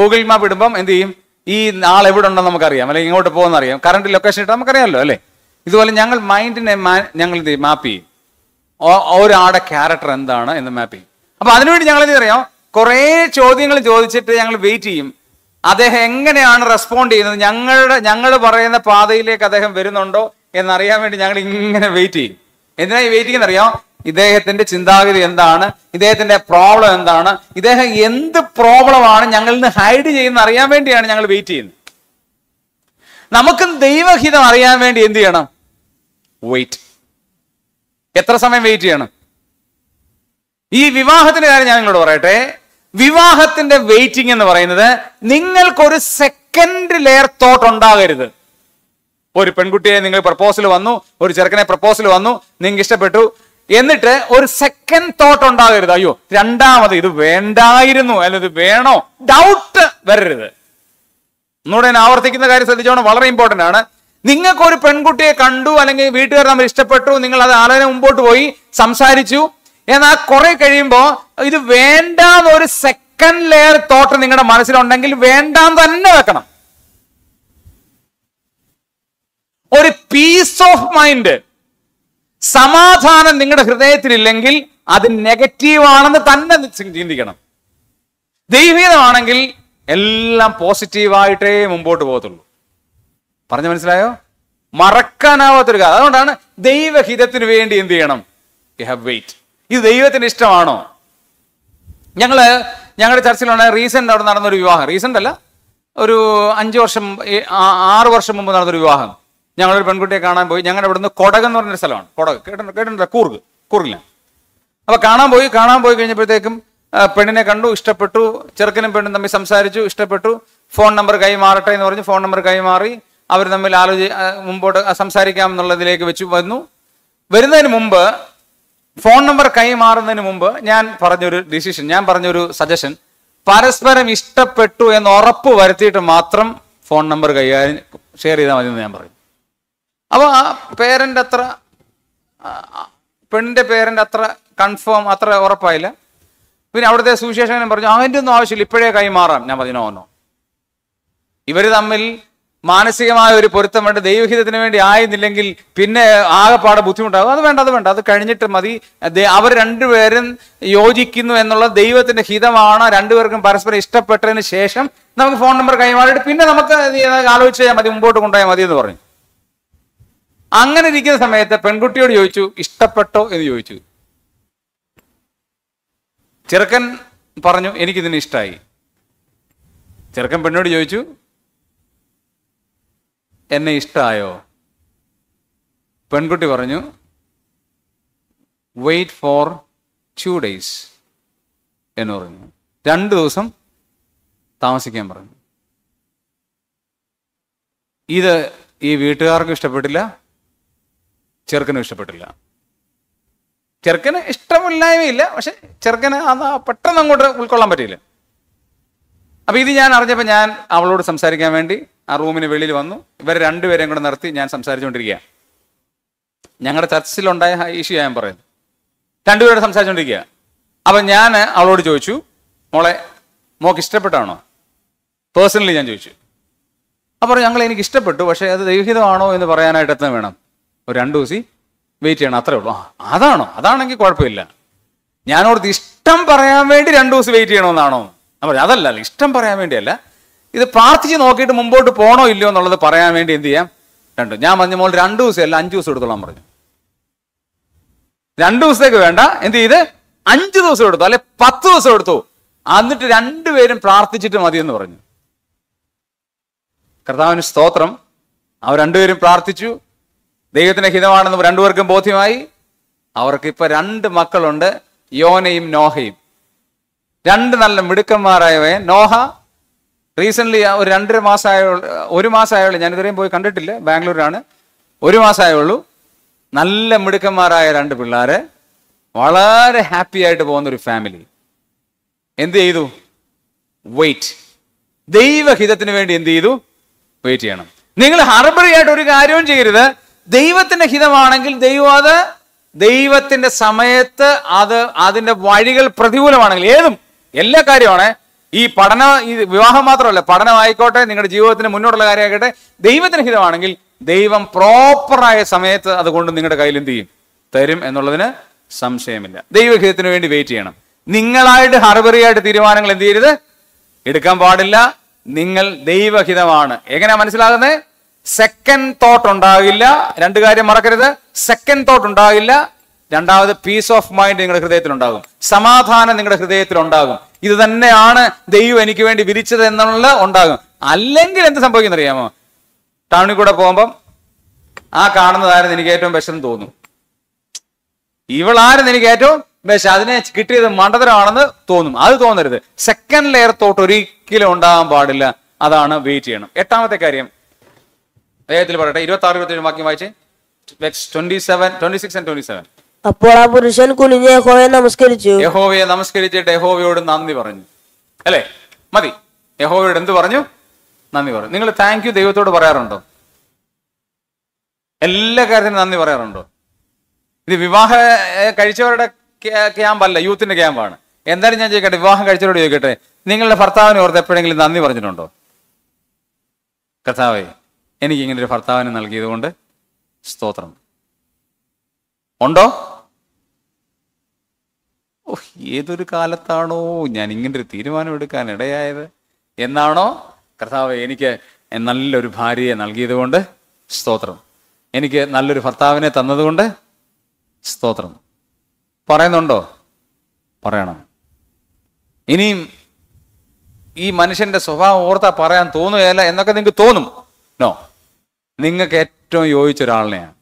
ഗൂഗിൾ മാപ്പ് ഇടുമ്പം എന്ത് ചെയ്യും ഈ ആൾ എവിടെ ഉണ്ടെന്ന് നമുക്കറിയാം അല്ലെങ്കിൽ ഇങ്ങോട്ട് പോകുന്ന അറിയാം കറണ്ട് ലൊക്കേഷൻ ഇട്ടാൽ നമുക്കറിയാമല്ലോ അല്ലേ ഇതുപോലെ ഞങ്ങൾ മൈൻഡിനെ ഞങ്ങൾ എന്ത് ചെയ്യും മാപ്പ് ചെയ്യും ഒരാളുടെ ക്യാരക്ടർ എന്താണ് എന്ന് മാപ്പ് ചെയ്യും അപ്പൊ അതിനുവേണ്ടി ഞങ്ങൾ എന്ത് അറിയാം കുറേ ചോദ്യങ്ങൾ ചോദിച്ചിട്ട് ഞങ്ങൾ വെയിറ്റ് ചെയ്യും അദ്ദേഹം എങ്ങനെയാണ് റെസ്പോണ്ട് ചെയ്യുന്നത് ഞങ്ങളുടെ ഞങ്ങൾ പറയുന്ന പാതയിലേക്ക് അദ്ദേഹം വരുന്നുണ്ടോ എന്നറിയാൻ വേണ്ടി ഞങ്ങൾ ഇങ്ങനെ വെയിറ്റ് ചെയ്യും എന്തിനാ ഈ വെയിറ്റിംഗ് അറിയോ ഇദ്ദേഹത്തിന്റെ ചിന്താഗതി എന്താണ് ഇദ്ദേഹത്തിന്റെ പ്രോബ്ലം എന്താണ് ഇദ്ദേഹം എന്ത് പ്രോബ്ലം ആണ് ഞങ്ങളിൽ നിന്ന് ഹൈഡ് ചെയ്യുന്ന അറിയാൻ വേണ്ടിയാണ് ഞങ്ങൾ വെയിറ്റ് ചെയ്യുന്നത് നമുക്കും ദൈവഹിതം അറിയാൻ വേണ്ടി എന്ത് ചെയ്യണം വെയിറ്റ് എത്ര സമയം വെയിറ്റ് ചെയ്യണം ഈ വിവാഹത്തിന്റെ കാര്യം ഞാൻ നിങ്ങളോട് പറയട്ടെ വിവാഹത്തിന്റെ വെയിറ്റിംഗ് എന്ന് പറയുന്നത് നിങ്ങൾക്കൊരു സെക്കൻഡ് ലെയർ തോട്ട് ഉണ്ടാകരുത് ഒരു പെൺകുട്ടിയെ നിങ്ങൾ പ്രപ്പോസൽ വന്നു ഒരു ചെറുക്കനെ പ്രപ്പോസൽ വന്നു നിങ്ങൾക്ക് ഇഷ്ടപ്പെട്ടു എന്നിട്ട് ഒരു സെക്കൻഡ് തോട്ട് ഉണ്ടാകരുത് അയ്യോ രണ്ടാമത് ഇത് വേണ്ടായിരുന്നു അല്ലെ ഇത് വേണോ ഡൗട്ട് വരരുത് ഒന്നുകൂടെ ഞാൻ ആവർത്തിക്കുന്ന കാര്യം ശ്രദ്ധിച്ചോണം വളരെ ഇമ്പോർട്ടന്റ് ആണ് നിങ്ങൾക്ക് ഒരു പെൺകുട്ടിയെ കണ്ടു അല്ലെങ്കിൽ വീട്ടുകാർ നമ്മൾ ഇഷ്ടപ്പെട്ടു നിങ്ങൾ അത് ആളെ മുമ്പോട്ട് പോയി സംസാരിച്ചു എന്നാൽ കുറെ കഴിയുമ്പോൾ ഇത് വേണ്ടാന്ന് ഒരു സെക്കൻഡ് ലെയർ തോട്ട് നിങ്ങളുടെ മനസ്സിലുണ്ടെങ്കിൽ വേണ്ടാന്ന് തന്നെ വെക്കണം ഒരു പീസ് ഓഫ് മൈൻഡ് സമാധാനം നിങ്ങളുടെ ഹൃദയത്തിലില്ലെങ്കിൽ അത് നെഗറ്റീവാണെന്ന് തന്നെ ചിന്തിക്കണം ദൈവീതമാണെങ്കിൽ എല്ലാം പോസിറ്റീവായിട്ടേ മുമ്പോട്ട് പോകത്തുള്ളൂ പറഞ്ഞു മനസ്സിലായോ മറക്കാനാവാത്തൊരു കാര്യം അതുകൊണ്ടാണ് ദൈവഹിതത്തിന് വേണ്ടി എന്ത് ചെയ്യണം യു ഹാവ് വെയിറ്റ് ഇത് ദൈവത്തിന് ഇഷ്ടമാണോ ഞങ്ങൾ ഞങ്ങളുടെ ചർച്ചയിലുണ്ടായ റീസെന്റ് അവിടെ നടന്നൊരു വിവാഹം റീസെന്റ് അല്ല ഒരു അഞ്ച് വർഷം ആറ് വർഷം മുമ്പ് നടന്നൊരു വിവാഹം ഞങ്ങളൊരു പെൺകുട്ടിയെ കാണാൻ പോയി ഞങ്ങളുടെ ഇവിടുന്ന് കൊടക് എന്ന് പറഞ്ഞൊരു സ്ഥലമാണ് കൊടക് കേട്ടിട്ടുണ്ട് കേട്ടിട്ടുണ്ട് കൂർഗ് കൂർഗില്ല അപ്പോൾ കാണാൻ പോയി കാണാൻ പോയി കഴിഞ്ഞപ്പോഴത്തേക്കും പെണ്ണിനെ കണ്ടു ഇഷ്ടപ്പെട്ടു ചെറുക്കനും പെണ്ണും തമ്മിൽ സംസാരിച്ചു ഇഷ്ടപ്പെട്ടു ഫോൺ നമ്പർ കൈമാറട്ടെ എന്ന് പറഞ്ഞു ഫോൺ നമ്പർ കൈമാറി അവർ തമ്മിൽ ആലോചി മുമ്പോട്ട് സംസാരിക്കാം എന്നുള്ളതിലേക്ക് വെച്ച് വന്നു വരുന്നതിന് മുമ്പ് ഫോൺ നമ്പർ കൈമാറുന്നതിന് മുമ്പ് ഞാൻ പറഞ്ഞൊരു ഡിസിഷൻ ഞാൻ പറഞ്ഞൊരു സജഷൻ പരസ്പരം ഇഷ്ടപ്പെട്ടു എന്ന് ഉറപ്പ് വരുത്തിയിട്ട് മാത്രം ഫോൺ നമ്പർ കൈകാര്യം ഷെയർ ചെയ്താൽ മതി എന്ന് ഞാൻ പറയും അപ്പോൾ ആ പേരൻ്റ് അത്ര പെണ്ണിൻ്റെ പേരൻ്റ് അത്ര കൺഫേം അത്ര ഉറപ്പായില്ല പിന്നെ അവിടുത്തെ സുവിശേഷകനും പറഞ്ഞു അവൻ്റെ ഒന്നും ആവശ്യമില്ല ഇപ്പോഴേ കൈമാറാം ഞാൻ പറഞ്ഞു ഓനോ ഇവർ തമ്മിൽ മാനസികമായ ഒരു പൊരുത്തം വേണ്ട ദൈവഹിതത്തിന് വേണ്ടി ആയിരുന്നില്ലെങ്കിൽ പിന്നെ ആകെപ്പാടെ ബുദ്ധിമുട്ടാകും അത് വേണ്ട അത് വേണ്ട അത് കഴിഞ്ഞിട്ട് മതി അവർ രണ്ടുപേരും യോജിക്കുന്നു എന്നുള്ള ദൈവത്തിന്റെ ഹിതമാണ് രണ്ടുപേർക്കും പരസ്പരം ഇഷ്ടപ്പെട്ടതിന് ശേഷം നമുക്ക് ഫോൺ നമ്പർ കൈമാറിയിട്ട് പിന്നെ നമുക്ക് ആലോചിച്ച് ചെയ്യാൻ മതി മുമ്പോട്ട് കൊണ്ടുപോയാൽ മതി എന്ന് പറഞ്ഞു അങ്ങനെ ഇരിക്കുന്ന സമയത്ത് പെൺകുട്ടിയോട് ചോദിച്ചു ഇഷ്ടപ്പെട്ടോ എന്ന് ചോദിച്ചു ചെറുക്കൻ പറഞ്ഞു എനിക്കിതിന് ഇഷ്ടമായി ചെറുക്കൻ പെണ്ണോട് ചോദിച്ചു എന്നെ ഇഷ്ടമായോ പെൺകുട്ടി പറഞ്ഞു വെയിറ്റ് ഫോർ ടു ഡേയ്സ് എന്ന് പറഞ്ഞു രണ്ട് ദിവസം താമസിക്കാൻ പറഞ്ഞു ഇത് ഈ വീട്ടുകാർക്കും ഇഷ്ടപ്പെട്ടില്ല ചെറുക്കനും ഇഷ്ടപ്പെട്ടില്ല ചെറുക്കന് ഇഷ്ടമില്ലായ്മയില്ല പക്ഷെ ചെറുക്കന് അത് പെട്ടെന്ന് അങ്ങോട്ട് ഉൾക്കൊള്ളാൻ പറ്റിയില്ല അപ്പം ഇത് ഞാൻ അറിഞ്ഞപ്പോൾ ഞാൻ അവളോട് സംസാരിക്കാൻ വേണ്ടി ആ റൂമിന് വെളിയിൽ വന്നു ഇവരെ രണ്ടുപേരെയും കൂടെ നിർത്തി ഞാൻ സംസാരിച്ചുകൊണ്ടിരിക്കുക ഞങ്ങളുടെ ചർച്ചിലുണ്ടായ ഇഷ്യൂ ഞാൻ പറയുന്നു രണ്ടുപേരോട് സംസാരിച്ചുകൊണ്ടിരിക്കുക അപ്പം ഞാൻ അവളോട് ചോദിച്ചു മോളെ മോക്ക് ഇഷ്ടപ്പെട്ടാണോ പേഴ്സണലി ഞാൻ ചോദിച്ചു അപ്പോൾ ഞങ്ങൾ എനിക്ക് ഇഷ്ടപ്പെട്ടു പക്ഷേ അത് ദൈവഹിതമാണോ എന്ന് പറയാനായിട്ട് എത്താൻ വേണം ഒരു രണ്ട് ദിവസം വെയിറ്റ് ചെയ്യണം അത്രേ ഉള്ളൂ അതാണോ അതാണെങ്കിൽ കുഴപ്പമില്ല ഞാനോട് ഇഷ്ടം പറയാൻ വേണ്ടി രണ്ട് ദിവസം വെയിറ്റ് ചെയ്യണമെന്നാണോ അപ്പോൾ അതല്ല ഇഷ്ടം പറയാൻ വേണ്ടിയല്ല ഇത് പ്രാർത്ഥിച്ച് നോക്കിയിട്ട് മുമ്പോട്ട് പോകണോ ഇല്ലയോ എന്നുള്ളത് പറയാൻ വേണ്ടി എന്ത് ചെയ്യാം രണ്ട് ഞാൻ പറഞ്ഞ മോൾ രണ്ട് ദിവസം അല്ല അഞ്ച് ദിവസം എടുത്തോളാം പറഞ്ഞു രണ്ട് ദിവസത്തേക്ക് വേണ്ട എന്ത് ചെയ്ത് അഞ്ച് ദിവസം എടുത്തു അല്ലെ പത്ത് ദിവസം എടുത്തു എന്നിട്ട് രണ്ടുപേരും പ്രാർത്ഥിച്ചിട്ട് മതി എന്ന് പറഞ്ഞു കർത്താവിന് സ്തോത്രം അവർ രണ്ടുപേരും പ്രാർത്ഥിച്ചു ദൈവത്തിന്റെ ഹിതമാണെന്ന് രണ്ടുപേർക്കും ബോധ്യമായി അവർക്ക് ഇപ്പൊ രണ്ട് മക്കളുണ്ട് യോനയും നോഹയും രണ്ട് നല്ല മിടുക്കന്മാരായവൻ നോഹ റീസെൻ്റ്ലി ഒരു രണ്ടര മാസമായുള്ള ഒരു മാസമായുള്ളൂ ഞാൻ ഇതുവരെയും പോയി കണ്ടിട്ടില്ല ബാംഗ്ലൂരാണ് ഒരു മാസമായുള്ളൂ നല്ല മിടുക്കന്മാരായ രണ്ട് പിള്ളേരെ വളരെ ഹാപ്പി ആയിട്ട് പോകുന്ന ഒരു ഫാമിലി എന്ത് ചെയ്തു വെയിറ്റ് ദൈവഹിതത്തിന് വേണ്ടി എന്ത് ചെയ്തു വെയിറ്റ് ചെയ്യണം നിങ്ങൾ ഹർബറി ആയിട്ട് ഒരു കാര്യവും ചെയ്യരുത് ദൈവത്തിന്റെ ഹിതമാണെങ്കിൽ ദൈവം അത് ദൈവത്തിന്റെ സമയത്ത് അത് അതിന്റെ വഴികൾ പ്രതികൂലമാണെങ്കിൽ ഏതും എല്ലാ കാര്യമാണ് ഈ പഠനം ഈ വിവാഹം മാത്രമല്ല പഠനമായിക്കോട്ടെ നിങ്ങളുടെ ജീവിതത്തിന് മുന്നോട്ടുള്ള കാര്യമായിക്കോട്ടെ ദൈവത്തിന് ഹിതമാണെങ്കിൽ ദൈവം പ്രോപ്പറായ സമയത്ത് അതുകൊണ്ട് നിങ്ങളുടെ കയ്യിൽ എന്ത് ചെയ്യും തരും എന്നുള്ളതിന് സംശയമില്ല ദൈവഹിതത്തിന് വേണ്ടി വെയിറ്റ് ചെയ്യണം നിങ്ങളായിട്ട് ഹർബറിയായിട്ട് തീരുമാനങ്ങൾ എന്ത് ചെയ്യരുത് എടുക്കാൻ പാടില്ല നിങ്ങൾ ദൈവഹിതമാണ് എങ്ങനെയാ മനസ്സിലാകുന്നത് സെക്കൻഡ് തോട്ട് ഉണ്ടാകില്ല രണ്ട് കാര്യം മറക്കരുത് സെക്കൻഡ് തോട്ട് ഉണ്ടാകില്ല രണ്ടാമത് പീസ് ഓഫ് മൈൻഡ് നിങ്ങളുടെ ഹൃദയത്തിലുണ്ടാകും സമാധാനം നിങ്ങളുടെ ഹൃദയത്തിലുണ്ടാകും ഇത് തന്നെയാണ് ദൈവം എനിക്ക് വേണ്ടി വിരിച്ചത് എന്നുള്ള ഉണ്ടാകും അല്ലെങ്കിൽ എന്ത് സംഭവിക്കുന്ന അറിയാമോ ടൗണിൽ കൂടെ പോകുമ്പം ആ കാണുന്നതായിരുന്നു എനിക്ക് ഏറ്റവും വിഷം തോന്നും ഇവളായിരുന്നു എനിക്ക് ഏറ്റവും പക്ഷെ അതിനെ കിട്ടിയത് മണ്ടതരമാണെന്ന് തോന്നും അത് തോന്നരുത് സെക്കൻഡ് ലെയർ തോട്ട് ഒരിക്കലും ഉണ്ടാകാൻ പാടില്ല അതാണ് വെയിറ്റ് ചെയ്യണം എട്ടാമത്തെ കാര്യം വേഗത്തിൽ പറയട്ടെ ഇരുപത്തി ആറ് ഇരുപത്തി ഏഴ് വാക്യം വായിച്ച് twenty seven twenty six and twenty seven അപ്പോൾ ആ പുരുഷൻ കുനിഞ്ഞ് യഹോവയെ നമസ്കരിച്ചു യഹോവയെ നമസ്കരിച്ചിട്ട് യഹോവയോട് നന്ദി പറഞ്ഞു അല്ലേ മതി യഹോവയോട് എന്ത് പറഞ്ഞു നന്ദി പറഞ്ഞു നിങ്ങൾ താങ്ക് യു ദൈവത്തോട് പറയാറുണ്ടോ എല്ലാ കാര്യത്തിനും നന്ദി പറയാറുണ്ടോ ഇത് വിവാഹ കഴിച്ചവരുടെ ക്യാമ്പല്ല യൂത്തിന്റെ ക്യാമ്പാണ് എന്തായാലും ഞാൻ ചോദിക്കട്ടെ വിവാഹം കഴിച്ചവരോട് ചോദിക്കട്ടെ നിങ്ങളുടെ ഭർത്താവിനെ ഓർത്ത് എപ്പോഴെങ്കിലും നന്ദി പറഞ്ഞിട്ടുണ്ടോ കർത്താവേ എനിക്ക് ഇങ്ങനെ ഒരു ഭർത്താവിനെ നൽകിയതുകൊണ്ട് സ്തോത്രം ഉണ്ടോ ഓ ഏതൊരു കാലത്താണോ ഞാൻ ഇങ്ങനൊരു തീരുമാനം എടുക്കാൻ ഇടയായത് എന്നാണോ കർത്താവ് എനിക്ക് നല്ലൊരു ഭാര്യയെ നൽകിയതുകൊണ്ട് സ്തോത്രം എനിക്ക് നല്ലൊരു ഭർത്താവിനെ തന്നതുകൊണ്ട് സ്തോത്രം പറയുന്നുണ്ടോ പറയണം ഇനിയും ഈ മനുഷ്യന്റെ സ്വഭാവം ഓർത്താ പറയാൻ തോന്നുകയല്ല എന്നൊക്കെ നിങ്ങൾക്ക് തോന്നും നോ നിങ്ങൾക്ക് ഏറ്റവും യോജിച്ച ഒരാളിനെയാണ്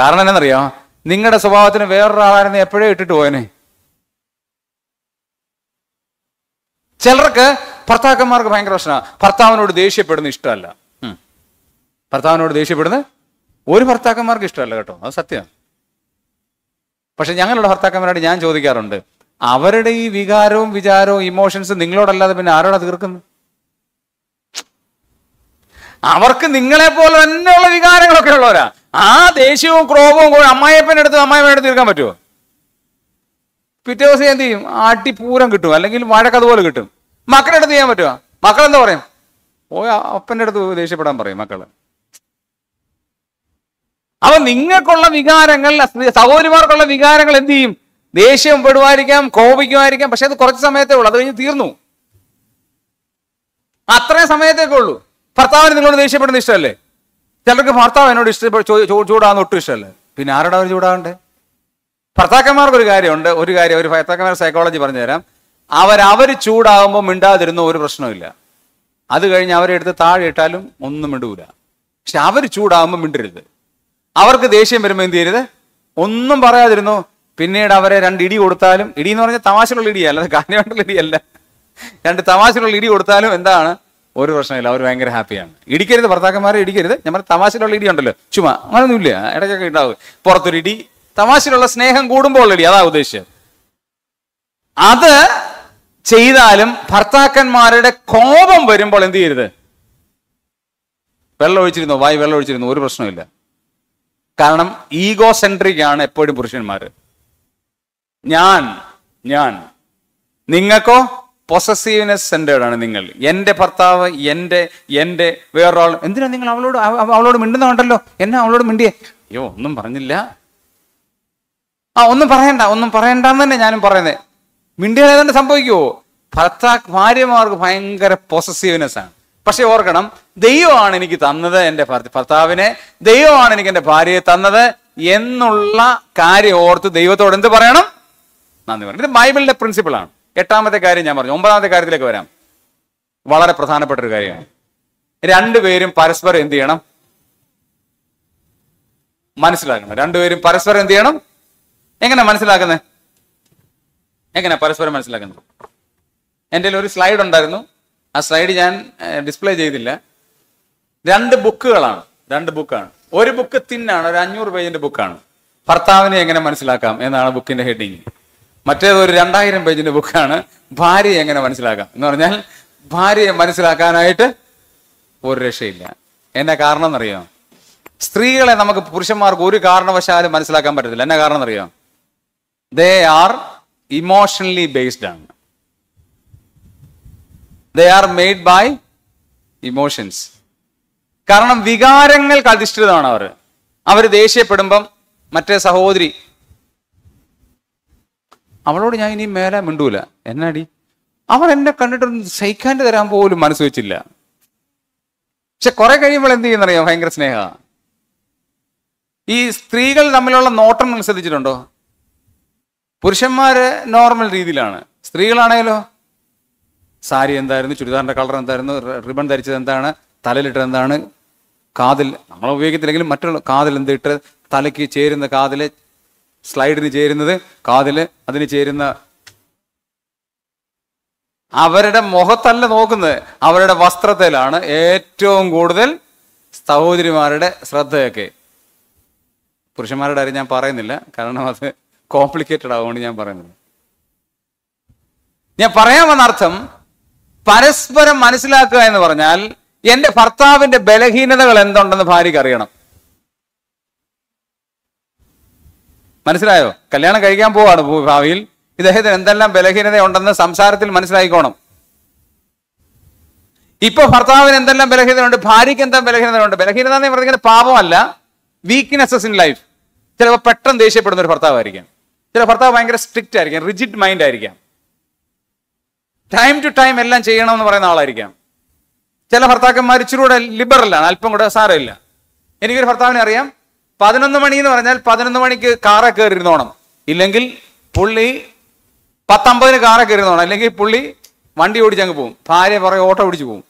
കാരണം എന്നറിയാം നിങ്ങളുടെ സ്വഭാവത്തിന് വേറൊരാളായിരുന്നു എപ്പോഴേ ഇട്ടിട്ട് പോയനെ ചിലർക്ക് ഭർത്താക്കന്മാർക്ക് ഭയങ്കര പ്രശ്നമാണ് ഭർത്താവിനോട് ദേഷ്യപ്പെടുന്ന ഇഷ്ടമല്ല ഭർത്താവിനോട് ദേഷ്യപ്പെടുന്ന ഒരു ഭർത്താക്കന്മാർക്ക് ഇഷ്ടമല്ല കേട്ടോ അത് സത്യമാണ് പക്ഷെ ഞങ്ങളുടെ ഭർത്താക്കന്മാരോട് ഞാൻ ചോദിക്കാറുണ്ട് അവരുടെ ഈ വികാരവും വിചാരവും ഇമോഷൻസ് നിങ്ങളോടല്ലാതെ പിന്നെ ആരോടാ തീർക്കുന്നത് അവർക്ക് നിങ്ങളെ പോലെ തന്നെയുള്ള വികാരങ്ങളൊക്കെ ഉള്ളവരാ ആ ദേഷ്യവും ക്രോധവും കൂടെ അമ്മായിയപ്പൻ്റെ അടുത്ത് തീർക്കാൻ പറ്റുമോ പിറ്റേ ദിവസം എന്ത് ചെയ്യും അട്ടിപൂരം കിട്ടും അല്ലെങ്കിൽ അതുപോലെ കിട്ടും അടുത്ത് ചെയ്യാൻ പറ്റുമോ മക്കളെന്താ പറയും ഓ അപ്പൻ്റെ അടുത്ത് ദേഷ്യപ്പെടാൻ പറയും മക്കൾ അപ്പൊ നിങ്ങൾക്കുള്ള വികാരങ്ങൾ സഹോദരിമാർക്കുള്ള വികാരങ്ങൾ എന്ത് ചെയ്യും ദേഷ്യം പെടുമായിരിക്കാം കോപിക്കുമായിരിക്കാം പക്ഷെ അത് കുറച്ച് സമയത്തേ ഉള്ളൂ അത് കഴിഞ്ഞ് തീർന്നു അത്രയും സമയത്തേക്കുള്ളൂ ഭർത്താവിന് നിങ്ങളോട് ദേഷ്യപ്പെടുന്ന ഇഷ്ടമല്ലേ ചിലർക്ക് ഭർത്താവ് എന്നോട് ഇഷ്ട ചൂടാകുന്ന ഒട്ടും ഇഷ്ടമല്ല പിന്നെ ആരോടാ അവർ ചൂടാകണ്ടേ ഭർത്താക്കന്മാർക്ക് ഒരു കാര്യമുണ്ട് ഒരു കാര്യം ഒരു ഭർത്താക്കന്മാർ സൈക്കോളജി പറഞ്ഞുതരാം അവരവർ ചൂടാകുമ്പോൾ മിണ്ടാതിരുന്ന ഒരു പ്രശ്നമില്ല അത് കഴിഞ്ഞ് അവരെ എടുത്ത് താഴെ ഇട്ടാലും ഒന്നും മിണ്ടൂല പക്ഷെ അവർ ചൂടാകുമ്പോൾ മിണ്ടരുത് അവർക്ക് ദേഷ്യം വരുമ്പോൾ എന്ത് ചെയ്യരുത് ഒന്നും പറയാതിരുന്നു പിന്നീട് അവരെ രണ്ട് ഇടി കൊടുത്താലും ഇടി എന്ന് പറഞ്ഞാൽ തമാശകളുള്ള ഇടിയല്ല അത് കാര്യമായിട്ടുള്ള ഇടിയല്ല രണ്ട് തമാശകളുള്ള ഇടി കൊടുത്താലും എന്താണ് ഒരു പ്രശ്നമില്ല അവർ ഭയങ്കര ഹാപ്പിയാണ് ഇടിക്കരുത് ഭർത്താക്കന്മാരെ ഇടിക്കരുത് നമ്മൾ തമാശയിലുള്ള ഇടി ഉണ്ടല്ലോ ചുമ അങ്ങനൊന്നുമില്ല ഇടയ്ക്കൊക്കെ ഉണ്ടാവും പുറത്തൊരു ഇടി തമാശയിലുള്ള സ്നേഹം കൂടുമ്പോൾ ഇടി അതാ ഉദ്ദേശിച്ചത് അത് ചെയ്താലും ഭർത്താക്കന്മാരുടെ കോപം വരുമ്പോൾ എന്ത് ചെയ്യരുത് വെള്ളം ഒഴിച്ചിരുന്നു വായി വെള്ളം ഒഴിച്ചിരുന്നു ഒരു പ്രശ്നമില്ല കാരണം ഈഗോ സെൻട്രിക് ആണ് എപ്പോഴും പുരുഷന്മാർ ഞാൻ ഞാൻ നിങ്ങൾക്കോ പൊസസീവ്നെസ് സെൻറ്റേഡ് ആണ് നിങ്ങൾ എൻ്റെ ഭർത്താവ് എൻ്റെ എൻ്റെ വേറൊരാൾ എന്തിനാ നിങ്ങൾ അവളോട് അവളോട് മിണ്ടുന്നുണ്ടല്ലോ എന്നാ അവളോട് മിണ്ടിയേ അയ്യോ ഒന്നും പറഞ്ഞില്ല ആ ഒന്നും പറയണ്ട ഒന്നും പറയണ്ടെന്ന് തന്നെ ഞാനും പറയുന്നത് മിണ്ടിയാൽ ഏതാണ്ട് സംഭവിക്കുമോ ഭർത്താ ഭാര്യമാർക്ക് ഭയങ്കര പൊസസീവ്നെസ് ആണ് പക്ഷെ ഓർക്കണം ദൈവമാണ് എനിക്ക് തന്നത് എൻ്റെ ഭർത്താവിനെ ദൈവമാണ് എനിക്ക് എൻ്റെ ഭാര്യയെ തന്നത് എന്നുള്ള കാര്യം ഓർത്ത് ദൈവത്തോട് എന്ത് പറയണം നന്ദി പറയണം ഇത് ബൈബിളിന്റെ പ്രിൻസിപ്പിളാണ് എട്ടാമത്തെ കാര്യം ഞാൻ പറഞ്ഞു ഒമ്പതാമത്തെ കാര്യത്തിലേക്ക് വരാം വളരെ പ്രധാനപ്പെട്ട ഒരു കാര്യമാണ് രണ്ടുപേരും പരസ്പരം എന്ത് ചെയ്യണം മനസ്സിലാക്കണം രണ്ടുപേരും പരസ്പരം എന്ത് ചെയ്യണം എങ്ങനെ മനസ്സിലാക്കുന്നത് എങ്ങനെ പരസ്പരം മനസ്സിലാക്കുന്നത് എൻ്റെ ഒരു സ്ലൈഡ് ഉണ്ടായിരുന്നു ആ സ്ലൈഡ് ഞാൻ ഡിസ്പ്ലേ ചെയ്തില്ല രണ്ട് ബുക്കുകളാണ് രണ്ട് ബുക്കാണ് ഒരു ബുക്ക് തിന്നാണ് ഒരു അഞ്ഞൂറ് പേജിന്റെ ബുക്കാണ് ഭർത്താവിനെ എങ്ങനെ മനസ്സിലാക്കാം എന്നാണ് ബുക്കിന്റെ ഹെഡിങ് മറ്റേതൊരു രണ്ടായിരം പേജിന്റെ ബുക്കാണ് ഭാര്യയെ എങ്ങനെ മനസ്സിലാക്കാം എന്ന് പറഞ്ഞാൽ ഭാര്യയെ മനസ്സിലാക്കാനായിട്ട് ഒരു രക്ഷയില്ല എന്നാ കാരണം എന്നറിയോ സ്ത്രീകളെ നമുക്ക് പുരുഷന്മാർക്ക് ഒരു കാരണവശാലും മനസ്സിലാക്കാൻ പറ്റത്തില്ല എന്നാ കാരണം എന്നറിയോ ദേ ആർ ഇമോഷണലി ബേസ്ഡ് ആണ് they are made by emotions കാരണം വികാരങ്ങൾക്ക് അധിഷ്ഠിതമാണ് അവർ അവർ ദേഷ്യപ്പെടുമ്പം മറ്റേ സഹോദരി അവളോട് ഞാൻ ഇനി മേലെ മിണ്ടൂല എന്നാടി അവൾ എന്നെ കണ്ടിട്ട് സഹിക്കാണ്ട് തരാൻ പോലും മനസ്സ് വെച്ചില്ല പക്ഷെ കുറെ കഴിയുമ്പോൾ എന്ത് ചെയ്യുന്നറിയോ ഭയങ്കര സ്നേഹ ഈ സ്ത്രീകൾ തമ്മിലുള്ള നോട്ടം അനുസരിച്ചിട്ടുണ്ടോ പുരുഷന്മാര് നോർമൽ രീതിയിലാണ് സ്ത്രീകളാണേലോ സാരി എന്തായിരുന്നു ചുരിദാറിന്റെ കളർ എന്തായിരുന്നു റിബൺ ധരിച്ചത് എന്താണ് തലയിലിട്ടത് എന്താണ് കാതിൽ നമ്മൾ ഉപയോഗിക്കത്തില്ലെങ്കിലും മറ്റുള്ള കാതിൽ എന്തിട്ട് തലയ്ക്ക് ചേരുന്ന കാതിലെ സ്ലൈഡിന് ചേരുന്നത് കാതില് അതിന് ചേരുന്ന അവരുടെ മുഖത്തല്ല നോക്കുന്നത് അവരുടെ വസ്ത്രത്തിലാണ് ഏറ്റവും കൂടുതൽ സഹോദരിമാരുടെ ശ്രദ്ധയൊക്കെ പുരുഷന്മാരുടെ കാര്യം ഞാൻ പറയുന്നില്ല കാരണം അത് കോംപ്ലിക്കേറ്റഡ് ആവുകൊണ്ട് ഞാൻ പറയുന്നില്ല ഞാൻ പറയാൻ വന്ന അർത്ഥം പരസ്പരം മനസ്സിലാക്കുക എന്ന് പറഞ്ഞാൽ എൻ്റെ ഭർത്താവിൻ്റെ ബലഹീനതകൾ എന്തുണ്ടെന്ന് ഭാര്യക്ക് അറിയണം മനസ്സിലായോ കല്യാണം കഴിക്കാൻ പോവാണ് ഭാവിയിൽ ഇദ്ദേഹത്തിന് എന്തെല്ലാം ബലഹീനത ഉണ്ടെന്ന് സംസാരത്തിൽ മനസ്സിലായിക്കോണം ഇപ്പൊ ഭർത്താവിന് എന്തെല്ലാം ഉണ്ട് ഭാര്യയ്ക്ക് ബലഹീനത ഉണ്ട് ബലഹീനത എന്ന് പറഞ്ഞാൽ പാപമല്ല വീക്ക്നെസ്സസ് ഇൻ ലൈഫ് ചിലപ്പോൾ പെട്ടെന്ന് ദേഷ്യപ്പെടുന്ന ഒരു ആയിരിക്കാം ചില ഭർത്താവ് ഭയങ്കര സ്ട്രിക്റ്റ് ആയിരിക്കാം റിജിഡ് മൈൻഡ് ആയിരിക്കാം ടൈം ടു ടൈം എല്ലാം ചെയ്യണമെന്ന് പറയുന്ന ആളായിരിക്കാം ചില ഭർത്താക്കന്മാർ ഇച്ചിരൂടെ ലിബറലാണ് അല്പം കൂടെ സാരമില്ല എനിക്കൊരു ഭർത്താവിനെ അറിയാം പതിനൊന്ന് മണി എന്ന് പറഞ്ഞാൽ പതിനൊന്ന് മണിക്ക് കാറെ കയറിയിരുന്നോണം ഇല്ലെങ്കിൽ പുള്ളി പത്തൊമ്പതിന് കാറെ കയറിയിരുന്നോണം അല്ലെങ്കിൽ പുള്ളി വണ്ടി ഓടിച്ചങ്ങ് പോകും ഭാര്യ പുറകെ ഓട്ടോ പിടിച്ചു പോകും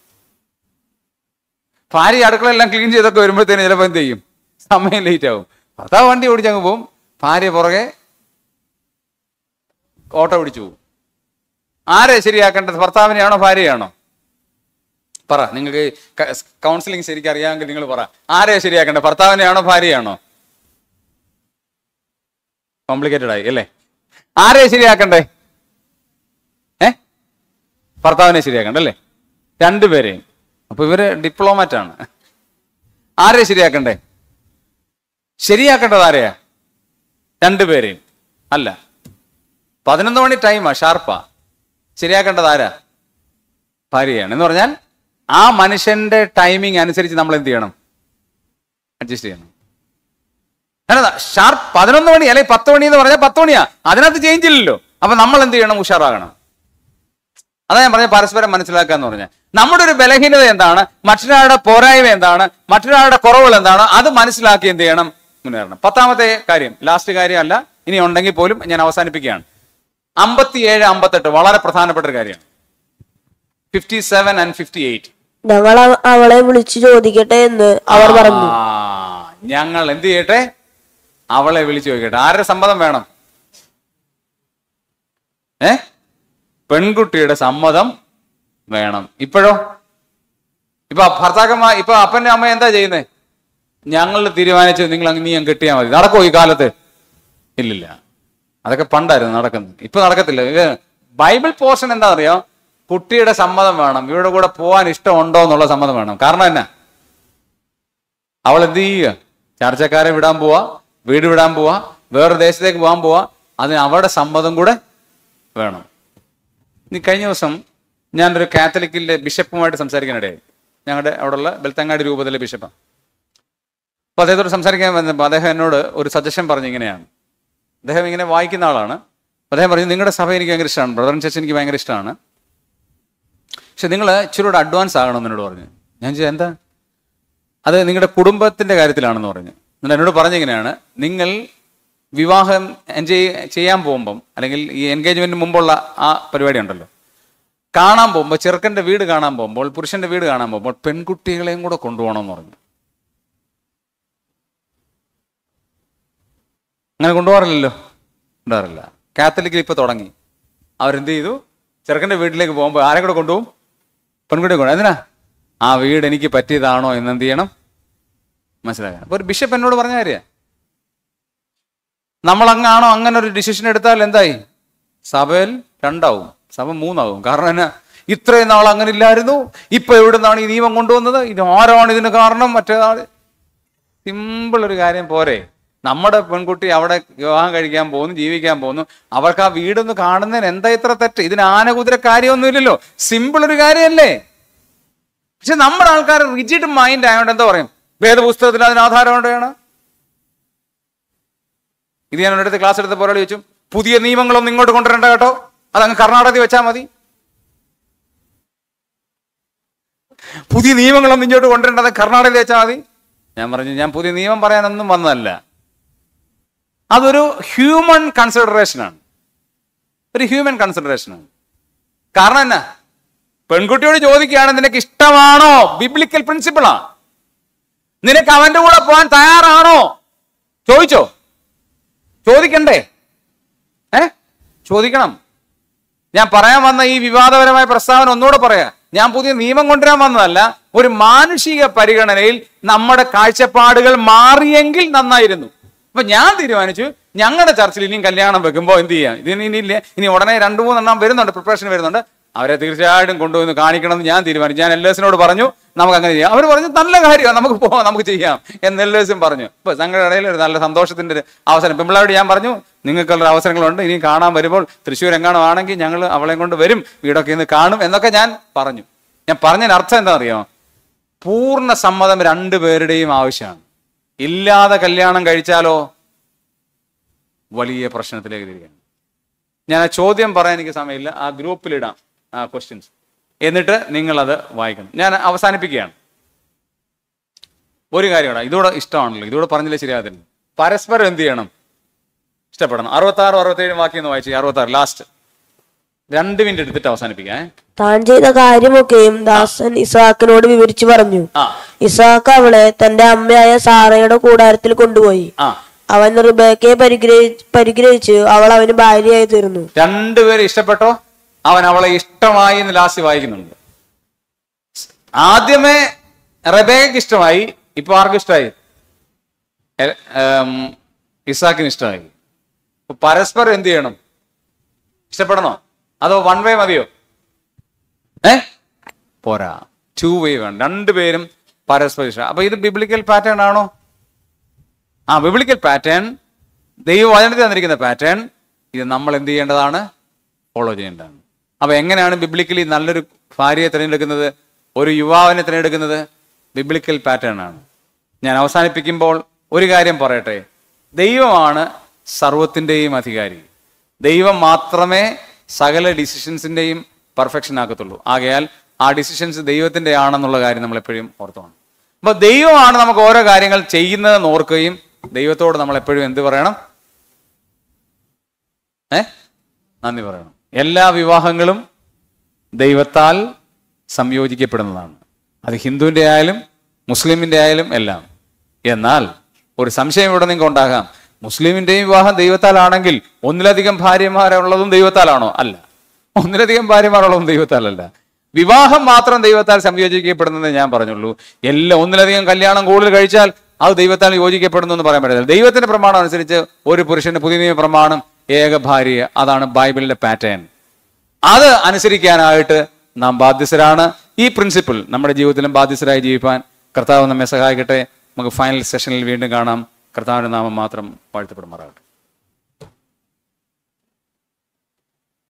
ഭാര്യ എല്ലാം ക്ലീൻ ചെയ്തൊക്കെ വരുമ്പോഴത്തേന് ചിലപ്പോൾ എന്ത് ചെയ്യും സമയം ലേറ്റ് ആവും ഭർത്താവ് വണ്ടി ഓടിച്ചങ്ങ് പോകും ഭാര്യ പുറകെ ഓട്ടോ പിടിച്ചു പോകും ആരെ ശരിയാക്കേണ്ടത് ഭർത്താവിനെയാണോ ഭാര്യയാണോ പറ നിങ്ങൾക്ക് കൗൺസിലിംഗ് ശരിക്കും അറിയാമെങ്കിൽ നിങ്ങൾ പറ ആരെയാണ് ശരിയാക്കേണ്ടത് ഭർത്താവിനെയാണോ ഭാര്യയാണോ കോംപ്ലിക്കേറ്റഡ് ആയി അല്ലേ ആരെ ശരിയാക്കണ്ടേ ഏ ഭർത്താവിനെ ശരിയാക്കണ്ടേ അല്ലേ രണ്ടുപേരെയും അപ്പൊ ഇവര് ഡിപ്ലോമാറ്റ് ആണ് ആരെ ശരിയാക്കണ്ടേ ശരിയാക്കേണ്ടത് ആരെയാ രണ്ടുപേരെയും അല്ല പതിനൊന്ന് മണി ടൈമാ ഷാർപ്പാ ശരിയാക്കേണ്ടത് ആരാ ഭാര്യയാണ് എന്ന് പറഞ്ഞാൽ ആ മനുഷ്യന്റെ ടൈമിംഗ് അനുസരിച്ച് നമ്മൾ എന്ത് ചെയ്യണം അഡ്ജസ്റ്റ് ചെയ്യണം അല്ല ഷാർപ്പ് പതിനൊന്ന് മണി അല്ലെങ്കിൽ പത്ത് മണി എന്ന് പറഞ്ഞാൽ പത്ത് മണിയാ അതിനകത്ത് ചേഞ്ച് ഇല്ലല്ലോ അപ്പൊ നമ്മൾ എന്ത് ചെയ്യണം ഉഷാറാകണം അതാ ഞാൻ പറഞ്ഞ പരസ്പരം മനസ്സിലാക്കുക എന്ന് പറഞ്ഞാൽ നമ്മുടെ ഒരു ബലഹീനത എന്താണ് മറ്റൊരാളുടെ പോരായ്മ എന്താണ് മറ്റൊരാളുടെ കുറവുകൾ എന്താണ് അത് മനസ്സിലാക്കി എന്ത് ചെയ്യണം മുന്നേറണം പത്താമത്തെ കാര്യം ലാസ്റ്റ് കാര്യമല്ല ഇനി ഉണ്ടെങ്കിൽ പോലും ഞാൻ അവസാനിപ്പിക്കുകയാണ് ഏഴ് അമ്പത്തെട്ട് വളരെ പ്രധാനപ്പെട്ട ഒരു കാര്യമാണ് fifty seven and fifty eight ഞങ്ങൾ അവളെ വിളിച്ചു ചോദിക്കട്ടെ എന്ന് അവർ പറഞ്ഞു ഞങ്ങൾ എന്ത് ചെയ്യട്ടെ അവളെ വിളിച്ചു ചോദിക്കട്ടെ ആരുടെ സമ്മതം വേണം ഏ പെൺകുട്ടിയുടെ സമ്മതം വേണം ഇപ്പോഴോ ഇപ്പൊ ഭർത്താക്കന്മാർ ഇപ്പൊ അപ്പന്റെ അമ്മ എന്താ ചെയ്യുന്നേ ഞങ്ങൾ തീരുമാനിച്ച് നിങ്ങൾ അങ്ങ് നീ കെട്ടിയാൽ മതി നടക്കോ ഈ കാലത്ത് ഇല്ലില്ല അതൊക്കെ പണ്ടായിരുന്നു നടക്കുന്നത് ഇപ്പൊ നടക്കത്തില്ല ബൈബിൾ പോർഷൻ എന്താ അറിയോ കുട്ടിയുടെ സമ്മതം വേണം ഇവരുടെ കൂടെ പോകാൻ ഇഷ്ടമുണ്ടോ എന്നുള്ള സമ്മതം വേണം കാരണം എന്നാ അവൾ എന്ത് ചെയ്യുക ചർച്ചക്കാരെ വിടാൻ പോവാ വീട് വിടാൻ പോവാ വേറൊരു ദേശത്തേക്ക് പോകാൻ പോവാ അതിന് അവരുടെ സമ്മതം കൂടെ വേണം ഇനി കഴിഞ്ഞ ദിവസം ഞാനൊരു കാത്തലിക്കിലെ ബിഷപ്പുമായിട്ട് സംസാരിക്കാനിടയായി ഞങ്ങളുടെ അവിടെയുള്ള വെളുത്തങ്ങാടി രൂപത്തിലെ ബിഷപ്പാണ് അപ്പോൾ അദ്ദേഹത്തോട് സംസാരിക്കാൻ വന്നപ്പോൾ അദ്ദേഹം എന്നോട് ഒരു സജഷൻ പറഞ്ഞു ഇങ്ങനെയാണ് അദ്ദേഹം ഇങ്ങനെ വായിക്കുന്ന ആളാണ് അദ്ദേഹം പറഞ്ഞു നിങ്ങളുടെ സഭ എനിക്ക് ഭയങ്കര ഇഷ്ടമാണ് ബ്രദർ ചേച്ചൻ എനിക്ക് ഭയങ്കര ഇഷ്ടമാണ് പക്ഷെ നിങ്ങൾ ഇച്ചിരൂടെ അഡ്വാൻസ് ആകണം എന്നോട് പറഞ്ഞു ഞാൻ ചോദിച്ചു എന്താ അത് നിങ്ങളുടെ കുടുംബത്തിൻ്റെ കാര്യത്തിലാണെന്ന് പറഞ്ഞു എന്നിട്ട് എന്നോട് പറഞ്ഞിങ്ങനെയാണ് നിങ്ങൾ വിവാഹം എൻജോയ് ചെയ്യാൻ പോകുമ്പം അല്ലെങ്കിൽ ഈ എൻഗേജ്മെന്റിന് മുമ്പുള്ള ആ പരിപാടി ഉണ്ടല്ലോ കാണാൻ പോകുമ്പോൾ ചെറുക്കൻ്റെ വീട് കാണാൻ പോകുമ്പോൾ പുരുഷന്റെ വീട് കാണാൻ പോകുമ്പോൾ പെൺകുട്ടികളെയും കൂടെ കൊണ്ടുപോകണമെന്ന് പറഞ്ഞു അങ്ങനെ കൊണ്ടുപോകാറില്ലല്ലോ കൊണ്ടുപോകാറില്ല കാത്തലിക്കിൽ ഇപ്പൊ തുടങ്ങി അവരെന്ത് ചെയ്തു ചെറുക്കൻ്റെ വീട്ടിലേക്ക് പോകുമ്പോൾ ആരെ കൂടെ കൊണ്ടുപോകും പെൺകുട്ടിയെ കൊണ്ടുപോകും എന്തിനാ ആ വീട് എനിക്ക് പറ്റിയതാണോ എന്ത് ചെയ്യണം മനസ്സിലാക്കാൻ അപ്പോൾ ഒരു ബിഷപ്പ് എന്നോട് പറഞ്ഞ കാര്യം നമ്മൾ അങ്ങാണോ അങ്ങനെ ഒരു ഡിസിഷൻ എടുത്താൽ എന്തായി സഭയിൽ രണ്ടാവും സഭ മൂന്നാവും കാരണം എന്നാ ഇത്രയും നാൾ അങ്ങനെ ഇല്ലായിരുന്നു ഇപ്പൊ എവിടുന്നാണ് ഈ നിയമം കൊണ്ടുവന്നത് ഇത് ആരാണ് ഇതിന് കാരണം മറ്റേ സിമ്പിൾ ഒരു കാര്യം പോരെ നമ്മുടെ പെൺകുട്ടി അവിടെ വിവാഹം കഴിക്കാൻ പോകുന്നു ജീവിക്കാൻ പോകുന്നു അവൾക്ക് ആ വീടൊന്ന് കാണുന്നതിന് എന്താ ഇത്ര തെറ്റ് ഇതിന് ആനകുതിര ഇല്ലല്ലോ സിമ്പിൾ ഒരു കാര്യമല്ലേ പക്ഷെ നമ്മുടെ ആൾക്കാർ റിജിഡ് മൈൻഡ് ആയതുകൊണ്ട് എന്താ പറയും വേദപുസ്തകത്തിൽ അതിന് ആധാരം എവിടെയാണ് ഇത് ഞാൻ ഒരിടത്ത് ക്ലാസ് എടുത്ത് പോരാളി വെച്ചു പുതിയ നിയമങ്ങളൊന്നും ഇങ്ങോട്ട് കൊണ്ടുവരണ്ട കേട്ടോ അതങ്ങ് കർണാടകത്തിൽ വെച്ചാൽ മതി പുതിയ നിയമങ്ങളൊന്നും ഇങ്ങോട്ട് കൊണ്ടുവരേണ്ടത് കർണാടകയിൽ വെച്ചാൽ മതി ഞാൻ പറഞ്ഞു ഞാൻ പുതിയ നിയമം പറയാനൊന്നും വന്നതല്ല അതൊരു ഹ്യൂമൻ കൺസിഡറേഷനാണ് ഒരു ഹ്യൂമൻ കൺസിഡറേഷനാണ് കാരണം എന്നാ പെൺകുട്ടിയോട് ചോദിക്കുകയാണ് നിനക്ക് ഇഷ്ടമാണോ ബിബ്ലിക്കൽ പ്രിൻസിപ്പിളാണ് നിനക്ക് അവന്റെ കൂടെ പോകാൻ തയ്യാറാണോ ചോദിച്ചോ ചോദിക്കണ്ടേ ഏ ചോദിക്കണം ഞാൻ പറയാൻ വന്ന ഈ വിവാദപരമായ പ്രസ്താവന ഒന്നുകൂടെ പറയാ ഞാൻ പുതിയ നിയമം കൊണ്ടുവരാൻ വന്നതല്ല ഒരു മാനുഷിക പരിഗണനയിൽ നമ്മുടെ കാഴ്ചപ്പാടുകൾ മാറിയെങ്കിൽ നന്നായിരുന്നു അപ്പൊ ഞാൻ തീരുമാനിച്ചു ഞങ്ങളുടെ ചർച്ചിൽ ഇനിയും കല്യാണം വെക്കുമ്പോൾ എന്ത് ചെയ്യാം ഇതിന് ഇനി ഇല്ല ഇനി ഉടനെ രണ്ടു മൂന്നെണ്ണം വരുന്നുണ്ട് പ്രിപ്പറേഷൻ വരുന്നുണ്ട് അവരെ തീർച്ചയായിട്ടും കൊണ്ടുവന്ന് കാണിക്കണം എന്ന് ഞാൻ തീരുമാനിച്ചു ഞാൻ എൽ പറഞ്ഞു നമുക്ക് അങ്ങനെ ചെയ്യാം അവർ പറഞ്ഞു നല്ല കാര്യമാണ് നമുക്ക് പോകാം നമുക്ക് ചെയ്യാം എന്ന് എൽ പറഞ്ഞു ഇപ്പൊ ഞങ്ങളുടെ ഇടയിൽ ഒരു നല്ല സന്തോഷത്തിന്റെ ഒരു അവസരം പെമ്പിളാരോട് ഞാൻ പറഞ്ഞു നിങ്ങൾക്കുള്ള അവസരങ്ങളുണ്ട് ഇനി കാണാൻ വരുമ്പോൾ തൃശ്ശൂർ ആണെങ്കിൽ ഞങ്ങൾ അവളെ കൊണ്ട് വരും വീടൊക്കെ ഇന്ന് കാണും എന്നൊക്കെ ഞാൻ പറഞ്ഞു ഞാൻ പറഞ്ഞതിന് അർത്ഥം എന്താ അറിയോ പൂർണ്ണ സമ്മതം രണ്ടു പേരുടെയും ആവശ്യമാണ് ഇല്ലാതെ കല്യാണം കഴിച്ചാലോ വലിയ പ്രശ്നത്തിലേക്ക് തിരികെ ഞാൻ ആ ചോദ്യം പറയാൻ എനിക്ക് സമയമില്ല ആ ഗ്രൂപ്പിലിടാം ക്വസ്റ്റ്യൻസ് എന്നിട്ട് നിങ്ങളത് വായിക്കണം ഞാൻ അവസാനിപ്പിക്കുകയാണ് ഒരു കാര്യമാണ് ഇതോടെ ഇഷ്ടമാണല്ലോ ഇതോടെ പറഞ്ഞില്ലേ ശരിയാകത്തില്ല പരസ്പരം എന്ത് ചെയ്യണം ഇഷ്ടപ്പെടണം അറുപത്താറ് അറുപത്തേഴ് വാക്യം എന്ന് വായിച്ചു അറുപത്താറ് ലാസ്റ്റ് രണ്ട് മിനിറ്റ് എടുത്തിട്ട് അവസാനിപ്പിക്കാം താൻ ചെയ്ത കാര്യമൊക്കെയും ദാസൻ ഇസാക്കിനോട് വിവരിച്ചു പറഞ്ഞു ഇസാക്ക് അവളെ തന്റെ അമ്മയായ സാറയുടെ കൂടാരത്തിൽ കൊണ്ടുപോയി അവൻ റിബേക്കയെ പരിഗ്രഹിച്ച് പരിഗ്രഹിച്ച് അവൾ അവന് ഭാര്യയായി തീർന്നു രണ്ടുപേരെ ഇഷ്ടപ്പെട്ടോ അവൻ അവളെ ഇഷ്ടമായി എന്ന് ലാസ്റ്റ് വായിക്കുന്നുണ്ട് ആദ്യമേ റബേക്ക് ഇഷ്ടമായി ഇപ്പൊ ആർക്കും ഇഷ്ടമായി ഇസാക്കിന് ഇഷ്ടമായി പരസ്പരം എന്ത് ചെയ്യണം ഇഷ്ടപ്പെടണോ അതോ വൺ വേ മതിയോ ഏ പോരാ ടു വേ വേണം രണ്ടുപേരും പരസ്പരം ഇഷ്ടം അപ്പൊ ഇത് ബിബ്ലിക്കൽ പാറ്റേൺ ആണോ ആ ബിബ്ലിക്കൽ പാറ്റേൺ ദൈവവചനത്തിൽ തന്നിരിക്കുന്ന പാറ്റേൺ ഇത് നമ്മൾ എന്ത് ചെയ്യേണ്ടതാണ് ഫോളോ ചെയ്യേണ്ടതാണ് അപ്പോൾ എങ്ങനെയാണ് ബിബ്ലിക്കലി നല്ലൊരു ഭാര്യയെ തിരഞ്ഞെടുക്കുന്നത് ഒരു യുവാവിനെ തിരഞ്ഞെടുക്കുന്നത് ബിബ്ലിക്കൽ പാറ്റേൺ ആണ് ഞാൻ അവസാനിപ്പിക്കുമ്പോൾ ഒരു കാര്യം പറയട്ടെ ദൈവമാണ് സർവത്തിൻ്റെയും അധികാരി ദൈവം മാത്രമേ സകല ഡിസിഷൻസിൻ്റെയും പെർഫെക്ഷൻ ആക്കത്തുള്ളൂ ആകയാൽ ആ ഡിസിഷൻസ് ദൈവത്തിൻ്റെ ആണെന്നുള്ള കാര്യം നമ്മൾ എപ്പോഴും ഓർത്തോണം അപ്പോൾ ദൈവമാണ് നമുക്ക് ഓരോ കാര്യങ്ങൾ ചെയ്യുന്നതെന്ന് ഓർക്കുകയും ദൈവത്തോട് നമ്മൾ എപ്പോഴും എന്ത് പറയണം ഏ നന്ദി പറയണം എല്ലാ വിവാഹങ്ങളും ദൈവത്താൽ സംയോജിക്കപ്പെടുന്നതാണ് അത് ഹിന്ദുവിൻ്റെ ആയാലും മുസ്ലിമിൻ്റെ ആയാലും എല്ലാം എന്നാൽ ഒരു സംശയം ഇവിടെ നിങ്ങൾക്ക് ഉണ്ടാകാം മുസ്ലിമിൻ്റെയും വിവാഹം ദൈവത്താലാണെങ്കിൽ ഒന്നിലധികം ഭാര്യമാരുള്ളതും ദൈവത്താലാണോ അല്ല ഒന്നിലധികം ഭാര്യമാരുള്ളതും ദൈവത്താലല്ല വിവാഹം മാത്രം ദൈവത്താൽ സംയോജിക്കപ്പെടുന്നതെന്ന് ഞാൻ പറഞ്ഞുള്ളൂ എല്ലാ ഒന്നിലധികം കല്യാണം കൂടുതൽ കഴിച്ചാൽ അത് ദൈവത്താൽ യോജിക്കപ്പെടുന്നു എന്ന് പറയാൻ പറ്റില്ല ദൈവത്തിന്റെ പ്രമാണം അനുസരിച്ച് ഒരു പുരുഷന്റെ പുതിയ നിയമ പ്രമാണം ഏകഭാര്യ അതാണ് ബൈബിളിന്റെ പാറ്റേൺ അത് അനുസരിക്കാനായിട്ട് നാം ബാധ്യസ്ഥരാണ് ഈ പ്രിൻസിപ്പിൾ നമ്മുടെ ജീവിതത്തിലും ബാധ്യസ്ഥരായി ജീവിക്കാൻ കർത്താവ് നമ്മെ സഹായിക്കട്ടെ നമുക്ക് ഫൈനൽ സെഷനിൽ വീണ്ടും കാണാം കർത്താവിന്റെ നാമം മാത്രം വാഴ്ത്തപ്പെടുമാറാകട്ടെ